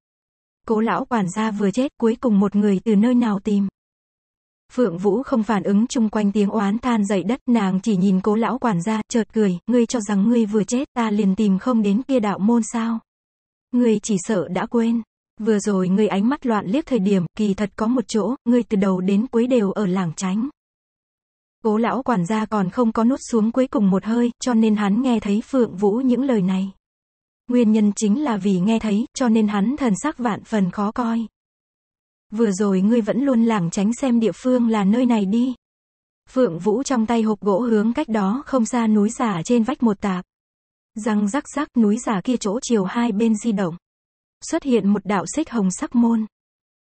Cố lão quản gia vừa chết cuối cùng một người từ nơi nào tìm. Phượng Vũ không phản ứng chung quanh tiếng oán than dậy đất, nàng chỉ nhìn cố lão quản gia, chợt cười, ngươi cho rằng ngươi vừa chết, ta liền tìm không đến kia đạo môn sao. Ngươi chỉ sợ đã quên. Vừa rồi ngươi ánh mắt loạn liếc thời điểm, kỳ thật có một chỗ, ngươi từ đầu đến cuối đều ở làng tránh. Cố lão quản gia còn không có nuốt xuống cuối cùng một hơi, cho nên hắn nghe thấy Phượng Vũ những lời này. Nguyên nhân chính là vì nghe thấy, cho nên hắn thần sắc vạn phần khó coi. Vừa rồi ngươi vẫn luôn lảng tránh xem địa phương là nơi này đi. Phượng Vũ trong tay hộp gỗ hướng cách đó không xa núi giả trên vách một tạp. Răng rắc rắc núi giả kia chỗ chiều hai bên di động. Xuất hiện một đạo xích hồng sắc môn.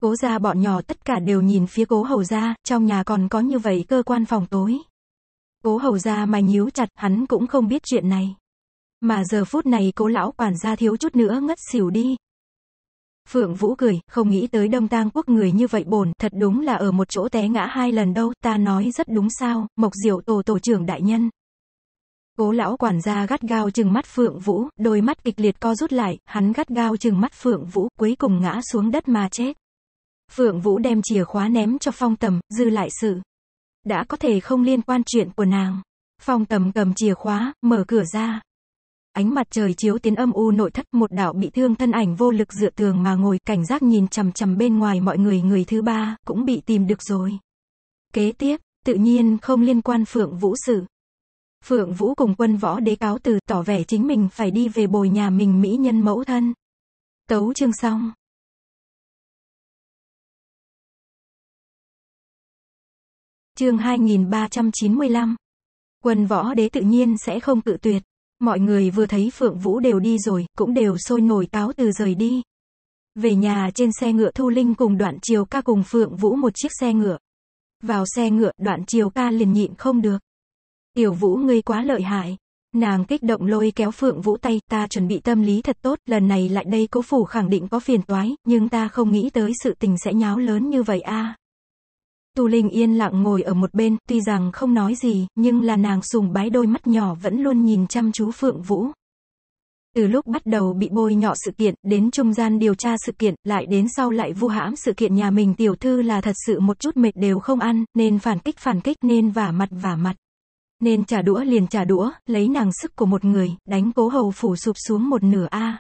Cố gia bọn nhỏ tất cả đều nhìn phía cố hầu gia, trong nhà còn có như vậy cơ quan phòng tối. Cố hầu gia mày nhíu chặt, hắn cũng không biết chuyện này. Mà giờ phút này cố lão quản gia thiếu chút nữa ngất xỉu đi, Phượng Vũ cười, không nghĩ tới Đông Tang quốc người như vậy bổn, thật đúng là ở một chỗ té ngã hai lần đâu, ta nói rất đúng sao, Mộc Diệu Tổ Tổ trưởng đại nhân. Cố lão quản gia gắt gao chừng mắt Phượng Vũ, đôi mắt kịch liệt co rút lại, hắn gắt gao chừng mắt Phượng Vũ, cuối cùng ngã xuống đất mà chết. Phượng Vũ đem chìa khóa ném cho phong tầm, dư lại sự. Đã có thể không liên quan chuyện của nàng. Phong tầm cầm chìa khóa, mở cửa ra, ánh mặt trời chiếu tiến âm u nội thất, một đạo bị thương thân ảnh vô lực dựa tường mà ngồi, cảnh giác nhìn chằm chằm bên ngoài mọi người, người thứ ba cũng bị tìm được rồi. Kế tiếp, tự nhiên không liên quan Phượng Vũ sự. Phượng Vũ cùng quân võ đế cáo từ tỏ vẻ chính mình phải đi về bồi nhà mình mỹ nhân mẫu thân. Tấu chương xong. Chương 2395 Quân võ đế tự nhiên sẽ không tự tuyệt, Mọi người vừa thấy Phượng Vũ đều đi rồi, cũng đều sôi nổi cáo từ rời đi. Về nhà trên xe ngựa Thu Linh cùng đoạn chiều ca cùng Phượng Vũ một chiếc xe ngựa. Vào xe ngựa, đoạn chiều ca liền nhịn không được. Tiểu Vũ ngươi quá lợi hại. Nàng kích động lôi kéo Phượng Vũ tay, ta chuẩn bị tâm lý thật tốt, lần này lại đây cố phủ khẳng định có phiền toái, nhưng ta không nghĩ tới sự tình sẽ nháo lớn như vậy a. Tu Linh yên lặng ngồi ở một bên, tuy rằng không nói gì, nhưng là nàng sùng bái đôi mắt nhỏ vẫn luôn nhìn chăm chú Phượng Vũ. Từ lúc bắt đầu bị bôi nhọ sự kiện, đến trung gian điều tra sự kiện, lại đến sau lại vu hãm sự kiện nhà mình tiểu thư là thật sự một chút mệt đều không ăn, nên phản kích phản kích, nên vả mặt vả mặt. Nên trả đũa liền trả đũa, lấy nàng sức của một người, đánh cố hầu phủ sụp xuống một nửa A.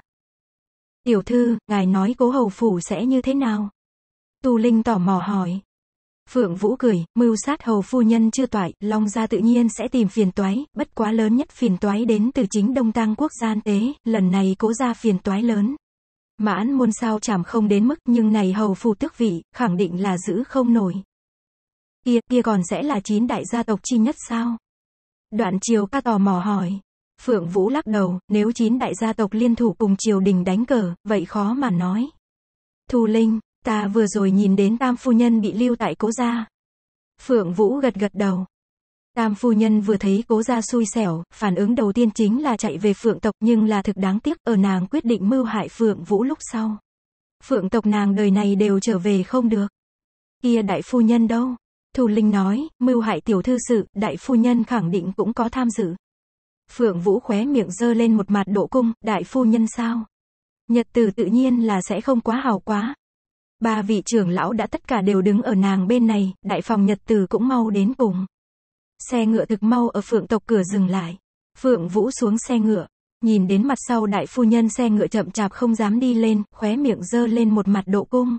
Tiểu thư, ngài nói cố hầu phủ sẽ như thế nào? Tu Linh tò mò hỏi. Phượng Vũ cười, mưu sát hầu phu nhân chưa toại, Long gia tự nhiên sẽ tìm phiền toái, bất quá lớn nhất phiền toái đến từ chính Đông Tăng quốc gian tế, lần này cố ra phiền toái lớn. Mãn môn sao chảm không đến mức nhưng này hầu phu tước vị, khẳng định là giữ không nổi. Kia, kia còn sẽ là chín đại gia tộc chi nhất sao? Đoạn triều ca tò mò hỏi. Phượng Vũ lắc đầu, nếu chín đại gia tộc liên thủ cùng triều đình đánh cờ, vậy khó mà nói. Thù Linh, Ta vừa rồi nhìn đến tam phu nhân bị lưu tại cố gia. Phượng Vũ gật gật đầu. Tam phu nhân vừa thấy cố gia xui xẻo, phản ứng đầu tiên chính là chạy về phượng tộc nhưng là thực đáng tiếc ở nàng quyết định mưu hại phượng vũ lúc sau. Phượng tộc nàng đời này đều trở về không được. Kia đại phu nhân đâu? Thù Linh nói, mưu hại tiểu thư sự, đại phu nhân khẳng định cũng có tham dự. Phượng Vũ khóe miệng dơ lên một mặt độ cung, đại phu nhân sao? Nhật tử tự nhiên là sẽ không quá hào quá, Ba vị trưởng lão đã tất cả đều đứng ở nàng bên này, đại phòng nhật tử cũng mau đến cùng. Xe ngựa thực mau ở phượng tộc cửa dừng lại. Phượng Vũ xuống xe ngựa, nhìn đến mặt sau đại phu nhân xe ngựa chậm chạp không dám đi lên, khóe miệng dơ lên một mặt độ cung.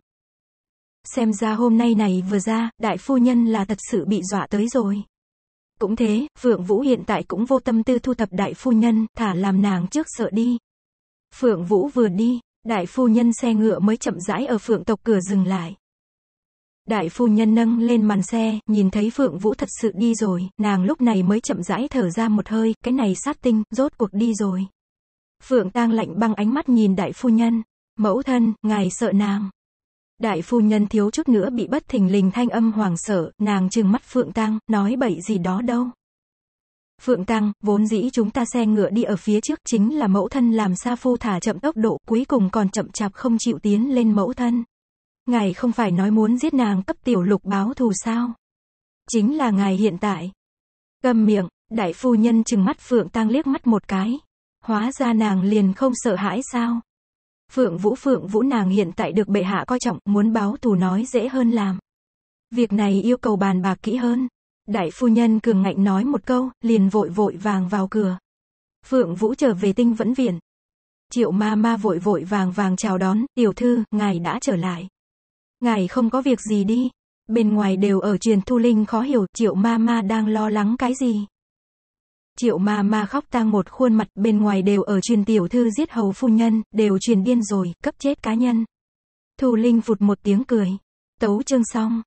Xem ra hôm nay này vừa ra, đại phu nhân là thật sự bị dọa tới rồi. Cũng thế, Phượng Vũ hiện tại cũng vô tâm tư thu thập đại phu nhân, thả làm nàng trước sợ đi. Phượng Vũ vừa đi, Đại phu nhân xe ngựa mới chậm rãi ở phượng tộc cửa dừng lại. Đại phu nhân nâng lên màn xe, nhìn thấy Phượng Vũ thật sự đi rồi, nàng lúc này mới chậm rãi thở ra một hơi, cái này sát tinh, rốt cuộc đi rồi. Phượng tang lạnh băng ánh mắt nhìn đại phu nhân, mẫu thân, ngài sợ nàng. Đại phu nhân thiếu chút nữa bị bất thình lình thanh âm hoàng sợ, nàng trừng mắt Phượng tang nói bậy gì đó đâu. Phượng Tăng, vốn dĩ chúng ta xe ngựa đi ở phía trước chính là mẫu thân làm sa phu thả chậm tốc độ, cuối cùng còn chậm chạp không chịu tiến lên mẫu thân. Ngài không phải nói muốn giết nàng cấp tiểu lục báo thù sao? Chính là ngài hiện tại. Cầm miệng, đại phu nhân chừng mắt Phượng Tăng liếc mắt một cái. Hóa ra nàng liền không sợ hãi sao? Phượng Vũ Phượng Vũ nàng hiện tại được bệ hạ coi trọng, muốn báo thù nói dễ hơn làm. Việc này yêu cầu bàn bạc kỹ hơn. Đại phu nhân cường ngạnh nói một câu, liền vội vội vàng vào cửa. Phượng Vũ trở về tinh vẫn viện. Triệu ma ma vội vội vàng vàng chào đón, tiểu thư, ngài đã trở lại. Ngài không có việc gì đi. Bên ngoài đều ở truyền thu linh khó hiểu triệu ma ma đang lo lắng cái gì. Triệu ma ma khóc tang một khuôn mặt bên ngoài đều ở truyền tiểu thư giết hầu phu nhân, đều truyền điên rồi, cấp chết cá nhân. Thu linh vụt một tiếng cười. Tấu chương xong.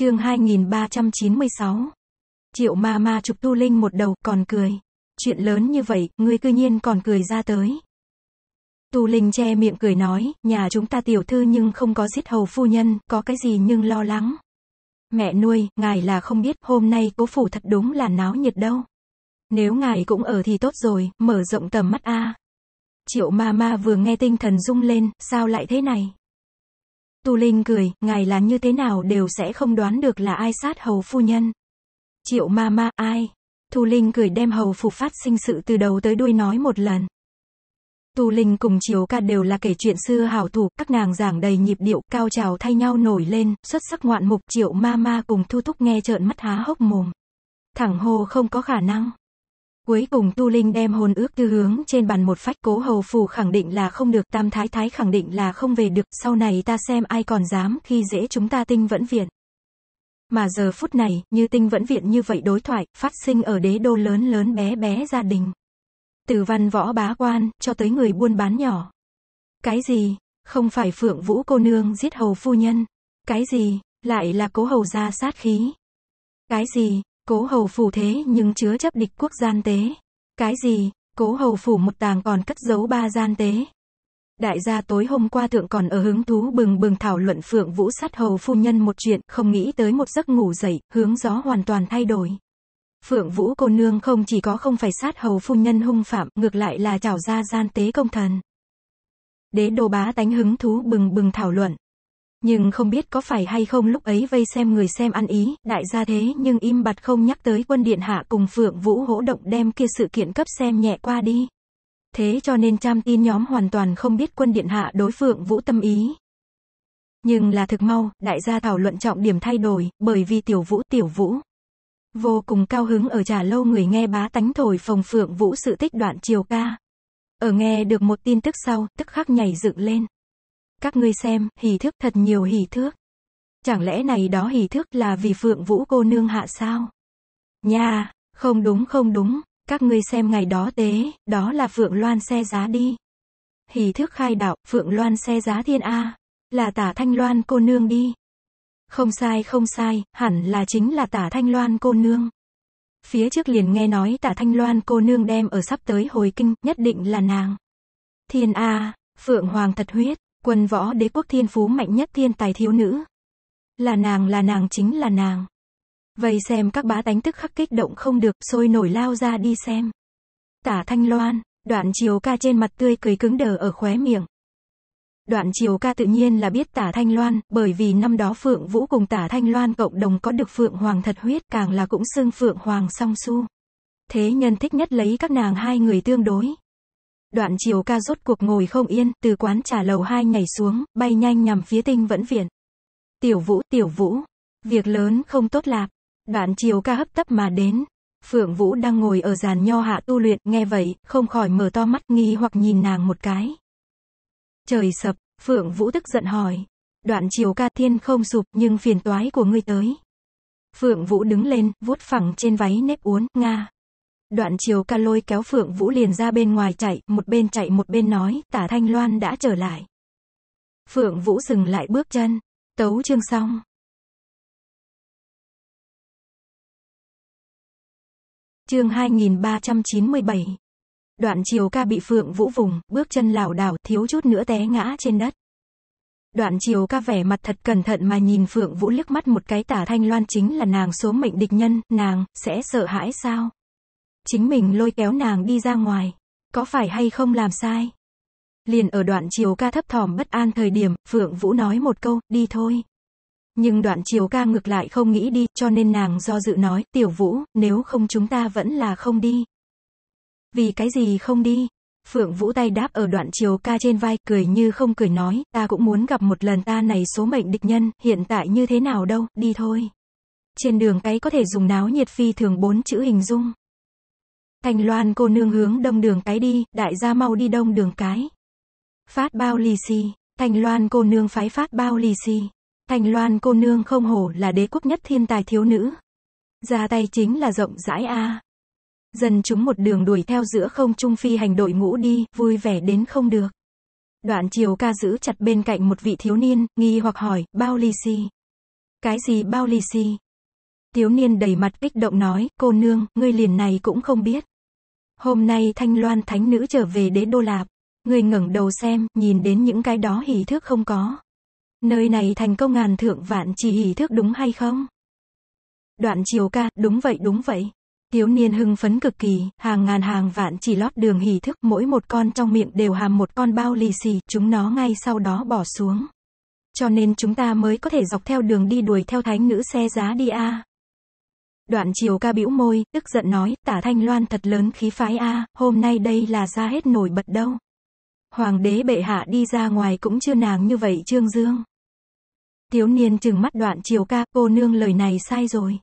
Chương 2396. Triệu ma ma chụp tu linh một đầu, còn cười. Chuyện lớn như vậy, ngươi cư nhiên còn cười ra tới. Tu Linh che miệng cười nói, nhà chúng ta tiểu thư nhưng không có giết hầu phu nhân, có cái gì nhưng lo lắng. Mẹ nuôi, ngài là không biết, hôm nay cố phủ thật đúng là náo nhiệt đâu. Nếu ngài cũng ở thì tốt rồi, mở rộng tầm mắt a. À. Triệu ma ma vừa nghe tinh thần rung lên, sao lại thế này? Tu Linh cười, ngài là như thế nào đều sẽ không đoán được là ai sát hầu phu nhân. Triệu ma ma, ai? Tu Linh cười đem hầu phục phát sinh sự từ đầu tới đuôi nói một lần. Tu Linh cùng Chiếu ca đều là kể chuyện xưa hảo thủ, các nàng giảng đầy nhịp điệu, cao trào thay nhau nổi lên, xuất sắc ngoạn mục Triệu ma ma cùng Thu Thúc nghe trợn mắt há hốc mồm. Thẳng hồ không có khả năng. Cuối cùng Tu Linh đem hồn ước thư hướng trên bàn một phách cố hầu phù khẳng định là không được tam thái thái khẳng định là không về được, sau này ta xem ai còn dám khi dễ chúng ta tinh vẫn viện. Mà giờ phút này, như tinh vẫn viện như vậy đối thoại, phát sinh ở đế đô lớn lớn bé bé gia đình. Từ văn võ bá quan, cho tới người buôn bán nhỏ. Cái gì? Không phải phượng vũ cô nương giết hầu phu nhân. Cái gì? Lại là cố hầu ra sát khí. Cái gì? Cố hầu phủ thế nhưng chứa chấp địch quốc gian tế. Cái gì, cố hầu phủ một tàng còn cất giấu ba gian tế. Đại gia tối hôm qua thượng còn ở hứng thú bừng bừng thảo luận phượng vũ sát hầu phu nhân một chuyện, không nghĩ tới một giấc ngủ dậy, hướng gió hoàn toàn thay đổi. Phượng vũ cô nương không chỉ có không phải sát hầu phu nhân hung phạm, ngược lại là trảo ra gian tế công thần. Đế đô bá tánh hứng thú bừng bừng thảo luận, nhưng không biết có phải hay không lúc ấy vây xem người xem ăn ý, đại gia thế nhưng im bặt không nhắc tới quân điện hạ cùng Phượng Vũ hỗ động đem kia sự kiện cấp xem nhẹ qua đi. Thế cho nên trăm tin nhóm hoàn toàn không biết quân điện hạ đối Phượng Vũ tâm ý. Nhưng là thực mau, đại gia thảo luận trọng điểm thay đổi, bởi vì tiểu vũ tiểu vũ. Vô cùng cao hứng ở trà lâu người nghe bá tánh thổi phồng Phượng Vũ sự tích đoạn chiều ca. Ở nghe được một tin tức sau, tức khắc nhảy dựng lên các ngươi xem, hỉ thước, thật nhiều hỉ thước. Chẳng lẽ này đó hỉ thước là vì phượng vũ cô nương hạ sao? Nha, không đúng không đúng, các ngươi xem ngày đó tế, đó là phượng loan xe giá đi. Hỉ thước khai đạo, phượng loan xe giá thiên A, là tả thanh loan cô nương đi. Không sai không sai, hẳn là chính là tả thanh loan cô nương. Phía trước liền nghe nói tả thanh loan cô nương đem ở sắp tới hồi kinh, nhất định là nàng. Thiên A, Phượng Hoàng thật huyết. Quân võ đế quốc thiên phú mạnh nhất thiên tài thiếu nữ. Là nàng là nàng chính là nàng. Vậy xem các bá tánh tức khắc kích động không được, sôi nổi lao ra đi xem. Tả Thanh Loan, đoạn chiều ca trên mặt tươi cười cứng đờ ở khóe miệng. Đoạn chiều ca tự nhiên là biết tả Thanh Loan, bởi vì năm đó Phượng Vũ cùng tả Thanh Loan cộng đồng có được Phượng Hoàng thật huyết, càng là cũng xưng Phượng Hoàng song su. Thế nhân thích nhất lấy các nàng hai người tương đối. Đoạn chiều ca rốt cuộc ngồi không yên, từ quán trà lầu 2 nhảy xuống, bay nhanh nhằm phía tinh vẫn viện. Tiểu vũ, tiểu vũ. Việc lớn không tốt lạp. Đoạn chiều ca hấp tấp mà đến. Phượng Vũ đang ngồi ở giàn nho hạ tu luyện, nghe vậy, không khỏi mở to mắt nghi hoặc nhìn nàng một cái. Trời sập, Phượng Vũ tức giận hỏi. Đoạn chiều ca thiên không sụp nhưng phiền toái của ngươi tới. Phượng Vũ đứng lên, vuốt phẳng trên váy nếp uốn, nga. Đoạn chiều ca lôi kéo Phượng Vũ liền ra bên ngoài chạy, một bên chạy một bên nói, tả Thanh Loan đã trở lại. Phượng Vũ dừng lại bước chân. Tấu chương xong. Chương 2397. Đoạn chiều ca bị Phượng Vũ vùng, bước chân lảo đảo, thiếu chút nữa té ngã trên đất. Đoạn chiều ca vẻ mặt thật cẩn thận mà nhìn Phượng Vũ liếc mắt một cái tả thanh loan chính là nàng số mệnh địch nhân, nàng, sẽ sợ hãi sao? chính mình lôi kéo nàng đi ra ngoài. Có phải hay không làm sai? Liền ở đoạn chiều ca thấp thỏm bất an thời điểm, Phượng Vũ nói một câu, đi thôi. Nhưng đoạn chiều ca ngược lại không nghĩ đi, cho nên nàng do dự nói, tiểu vũ, nếu không chúng ta vẫn là không đi. Vì cái gì không đi? Phượng Vũ tay đáp ở đoạn chiều ca trên vai, cười như không cười nói, ta cũng muốn gặp một lần ta này số mệnh địch nhân, hiện tại như thế nào đâu, đi thôi. Trên đường cái có thể dùng náo nhiệt phi thường bốn chữ hình dung. Thành Loan cô nương hướng đông đường cái đi, đại gia mau đi đông đường cái. Phát bao lì xì, Thành Loan cô nương phái phát bao lì xì. Thành Loan cô nương không hổ là đế quốc nhất thiên tài thiếu nữ. Ra tay chính là rộng rãi a. À. Dần chúng một đường đuổi theo giữa không trung phi hành đội ngũ đi, vui vẻ đến không được. Đoạn chiều ca giữ chặt bên cạnh một vị thiếu niên, nghi hoặc hỏi, bao lì xì. Cái gì bao lì xì? Thiếu niên đầy mặt kích động nói, cô nương, ngươi liền này cũng không biết. Hôm nay Thanh Loan Thánh Nữ trở về đế đô lạp. Người ngẩng đầu xem, nhìn đến những cái đó hỉ thước không có. Nơi này thành công ngàn thượng vạn chỉ hỉ thước đúng hay không? Đoạn chiều ca, đúng vậy đúng vậy. Thiếu niên hưng phấn cực kỳ, hàng ngàn hàng vạn chỉ lót đường hỉ thước, mỗi một con trong miệng đều hàm một con bao lì xì, chúng nó ngay sau đó bỏ xuống. Cho nên chúng ta mới có thể dọc theo đường đi đuổi theo thánh nữ xe giá đi a. À. Đoạn chiều ca bĩu môi, tức giận nói, tả thanh loan thật lớn khí phái a hôm nay đây là ra hết nổi bật đâu. Hoàng đế bệ hạ đi ra ngoài cũng chưa nàng như vậy trương dương. Thiếu niên chừng mắt đoạn chiều ca, cô nương lời này sai rồi.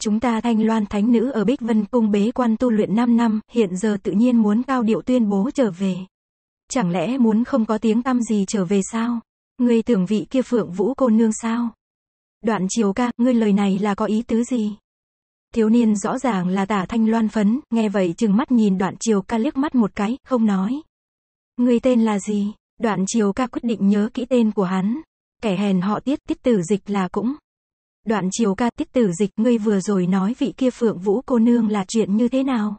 Chúng ta thanh loan thánh nữ ở Bích Vân Cung bế quan tu luyện 5 năm, hiện giờ tự nhiên muốn cao điệu tuyên bố trở về. Chẳng lẽ muốn không có tiếng tăm gì trở về sao? người tưởng vị kia phượng vũ cô nương sao? Đoạn chiều ca, ngươi lời này là có ý tứ gì? thiếu niên rõ ràng là tả thanh loan phấn, nghe vậy chừng mắt nhìn đoạn chiều ca liếc mắt một cái, không nói. Người tên là gì? Đoạn chiều ca quyết định nhớ kỹ tên của hắn. Kẻ hèn họ tiết, tiết tử dịch là cũng. Đoạn chiều ca tiết tử dịch ngươi vừa rồi nói vị kia phượng vũ cô nương là chuyện như thế nào?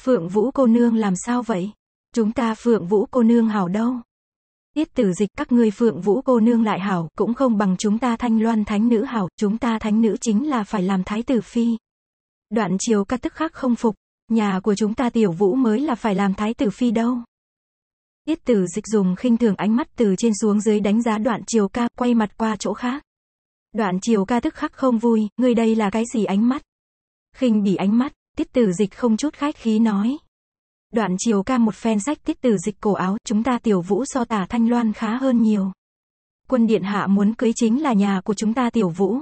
Phượng vũ cô nương làm sao vậy? Chúng ta phượng vũ cô nương hảo đâu? Tiết tử dịch các ngươi phượng vũ cô nương lại hảo, cũng không bằng chúng ta thanh loan thánh nữ hảo, chúng ta thánh nữ chính là phải làm thái tử phi. Đoạn chiều ca tức khắc không phục, nhà của chúng ta tiểu vũ mới là phải làm thái tử phi đâu. Tiết tử dịch dùng khinh thường ánh mắt từ trên xuống dưới đánh giá đoạn chiều ca, quay mặt qua chỗ khác. Đoạn chiều ca tức khắc không vui, người đây là cái gì ánh mắt? Khinh bỉ ánh mắt, tiết tử dịch không chút khách khí nói. Đoạn chiều ca một phen sách tiết tử dịch cổ áo, chúng ta tiểu vũ so tả thanh loan khá hơn nhiều. Quân điện hạ muốn cưới chính là nhà của chúng ta tiểu vũ.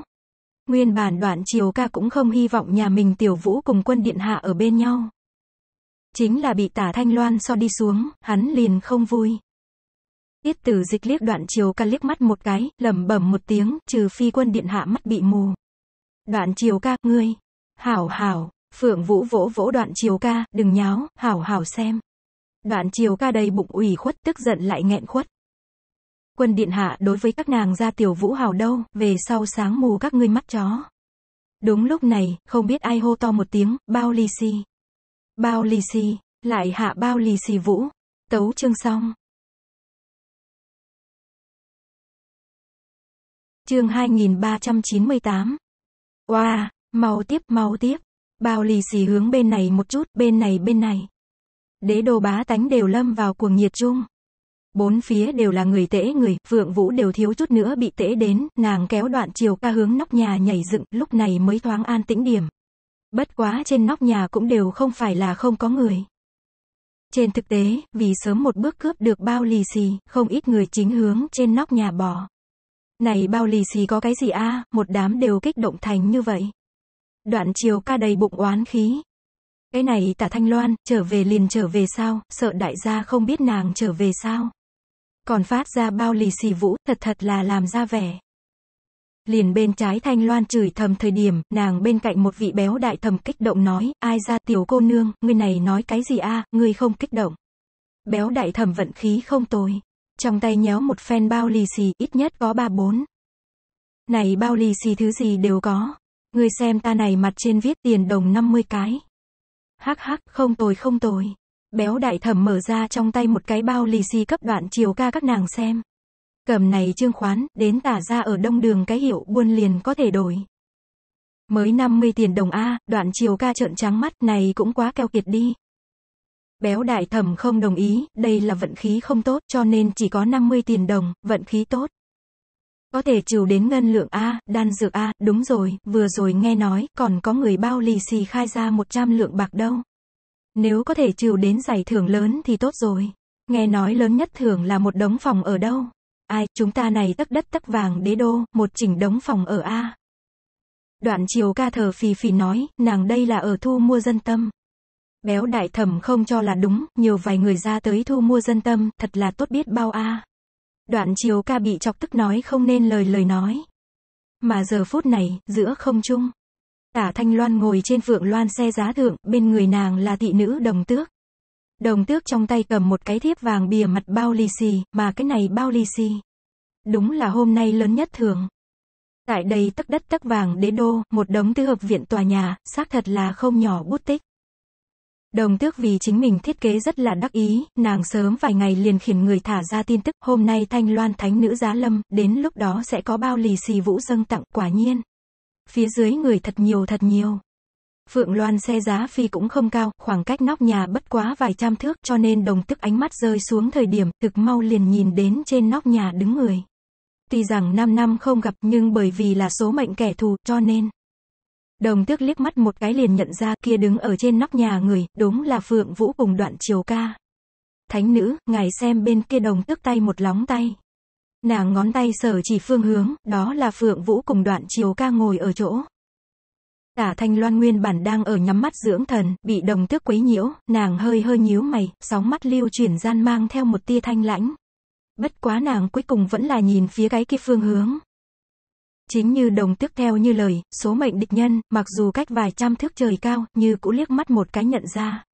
Nguyên bản đoạn chiều ca cũng không hy vọng nhà mình tiểu vũ cùng quân điện hạ ở bên nhau. Chính là bị tả thanh loan so đi xuống, hắn liền không vui. Tiết tử dịch liếc đoạn chiều ca liếc mắt một cái, lẩm bẩm một tiếng, trừ phi quân điện hạ mắt bị mù. Đoạn chiều ca, ngươi. Hảo hảo, phượng vũ vỗ vỗ đoạn chiều ca, đừng nháo, hảo hảo xem. Đoạn chiều ca đầy bụng ủy khuất, tức giận lại nghẹn khuất quân điện hạ đối với các nàng gia tiểu vũ hào đâu, về sau sáng mù các ngươi mắt chó. Đúng lúc này, không biết ai hô to một tiếng, bao lì xì. Bao lì xì, lại hạ bao lì xì vũ. Tấu chương xong. Chương 2398. Oa, wow, mau tiếp, mau tiếp. Bao lì xì hướng bên này một chút, bên này bên này. Đế đồ bá tánh đều lâm vào cuồng nhiệt chung. Bốn phía đều là người tễ người, Phượng Vũ đều thiếu chút nữa bị tễ đến, nàng kéo đoạn chiều ca hướng nóc nhà nhảy dựng, lúc này mới thoáng an tĩnh điểm. Bất quá trên nóc nhà cũng đều không phải là không có người. Trên thực tế, vì sớm một bước cướp được bao lì xì, không ít người chính hướng trên nóc nhà bỏ Này bao lì xì có cái gì a một đám đều kích động thành như vậy. Đoạn chiều ca đầy bụng oán khí. Cái này tả Thanh Loan, trở về liền trở về sao, sợ đại gia không biết nàng trở về sao còn phát ra bao lì xì vũ, thật thật là làm ra vẻ. Liền bên trái Thanh Loan chửi thầm thời điểm, nàng bên cạnh một vị béo đại thầm kích động nói, ai ra tiểu cô nương, người này nói cái gì a người không kích động. Béo đại thầm vận khí không tồi. Trong tay nhéo một phen bao lì xì, ít nhất có ba bốn. Này bao lì xì thứ gì đều có. người xem ta này mặt trên viết tiền đồng 50 cái. Hắc hắc, không tồi không tồi. Béo đại thẩm mở ra trong tay một cái bao lì xì cấp đoạn chiều ca các nàng xem. Cầm này trương khoán, đến tả ra ở đông đường cái hiệu buôn liền có thể đổi. Mới 50 tiền đồng A, đoạn chiều ca trợn trắng mắt này cũng quá keo kiệt đi. Béo đại thẩm không đồng ý, đây là vận khí không tốt cho nên chỉ có 50 tiền đồng, vận khí tốt. Có thể chiều đến ngân lượng A, đan dược A, đúng rồi, vừa rồi nghe nói còn có người bao lì xì khai ra 100 lượng bạc đâu. Nếu có thể chịu đến giải thưởng lớn thì tốt rồi. Nghe nói lớn nhất thưởng là một đống phòng ở đâu? Ai, chúng ta này tắc đất tắc vàng đế đô, một chỉnh đống phòng ở A. Đoạn chiều ca thờ phì phì nói, nàng đây là ở thu mua dân tâm. Béo đại thẩm không cho là đúng, nhiều vài người ra tới thu mua dân tâm, thật là tốt biết bao A. Đoạn chiều ca bị chọc tức nói không nên lời lời nói. Mà giờ phút này, giữa không chung Tả Thanh Loan ngồi trên phượng loan xe giá thượng, bên người nàng là thị nữ đồng tước. Đồng tước trong tay cầm một cái thiếp vàng bìa mặt bao lì xì, mà cái này bao lì xì. Đúng là hôm nay lớn nhất thường. Tại đây tất đất tất vàng đế đô, một đống tư hợp viện tòa nhà, xác thật là không nhỏ bút tích. Đồng tước vì chính mình thiết kế rất là đắc ý, nàng sớm vài ngày liền khiển người thả ra tin tức, hôm nay thanh loan thánh nữ giá lâm, đến lúc đó sẽ có bao lì xì vũ dâng tặng quả nhiên phía dưới người thật nhiều thật nhiều. Phượng Loan xe giá phi cũng không cao, khoảng cách nóc nhà bất quá vài trăm thước cho nên đồng tức ánh mắt rơi xuống thời điểm thực mau liền nhìn đến trên nóc nhà đứng người. Tuy rằng 5 năm không gặp nhưng bởi vì là số mệnh kẻ thù cho nên. Đồng tước liếc mắt một cái liền nhận ra kia đứng ở trên nóc nhà người, đúng là Phượng Vũ cùng đoạn chiều ca. Thánh nữ, ngài xem bên kia đồng tước tay một lóng tay. Nàng ngón tay sở chỉ phương hướng, đó là Phượng Vũ cùng đoạn chiều ca ngồi ở chỗ. Tả Thanh Loan nguyên bản đang ở nhắm mắt dưỡng thần, bị đồng tước quấy nhiễu, nàng hơi hơi nhíu mày, sóng mắt lưu chuyển gian mang theo một tia thanh lãnh. Bất quá nàng cuối cùng vẫn là nhìn phía cái kia phương hướng. Chính như đồng tước theo như lời, số mệnh địch nhân, mặc dù cách vài trăm thước trời cao, như cũ liếc mắt một cái nhận ra.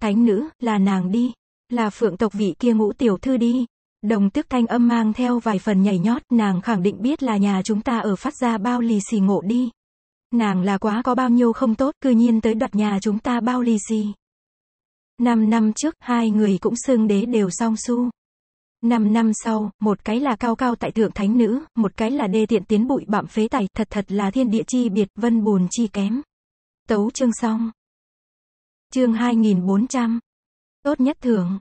Thánh nữ, là nàng đi, là phượng tộc vị kia ngũ tiểu thư đi, Đồng tức thanh âm mang theo vài phần nhảy nhót, nàng khẳng định biết là nhà chúng ta ở phát ra bao lì xì ngộ đi. Nàng là quá có bao nhiêu không tốt, cư nhiên tới đoạt nhà chúng ta bao lì xì. Năm năm trước, hai người cũng xương đế đều song su. Năm năm sau, một cái là cao cao tại thượng thánh nữ, một cái là đê tiện tiến bụi bạm phế tài, thật thật là thiên địa chi biệt, vân buồn chi kém. Tấu chương xong. Chương 2400. Tốt nhất thưởng.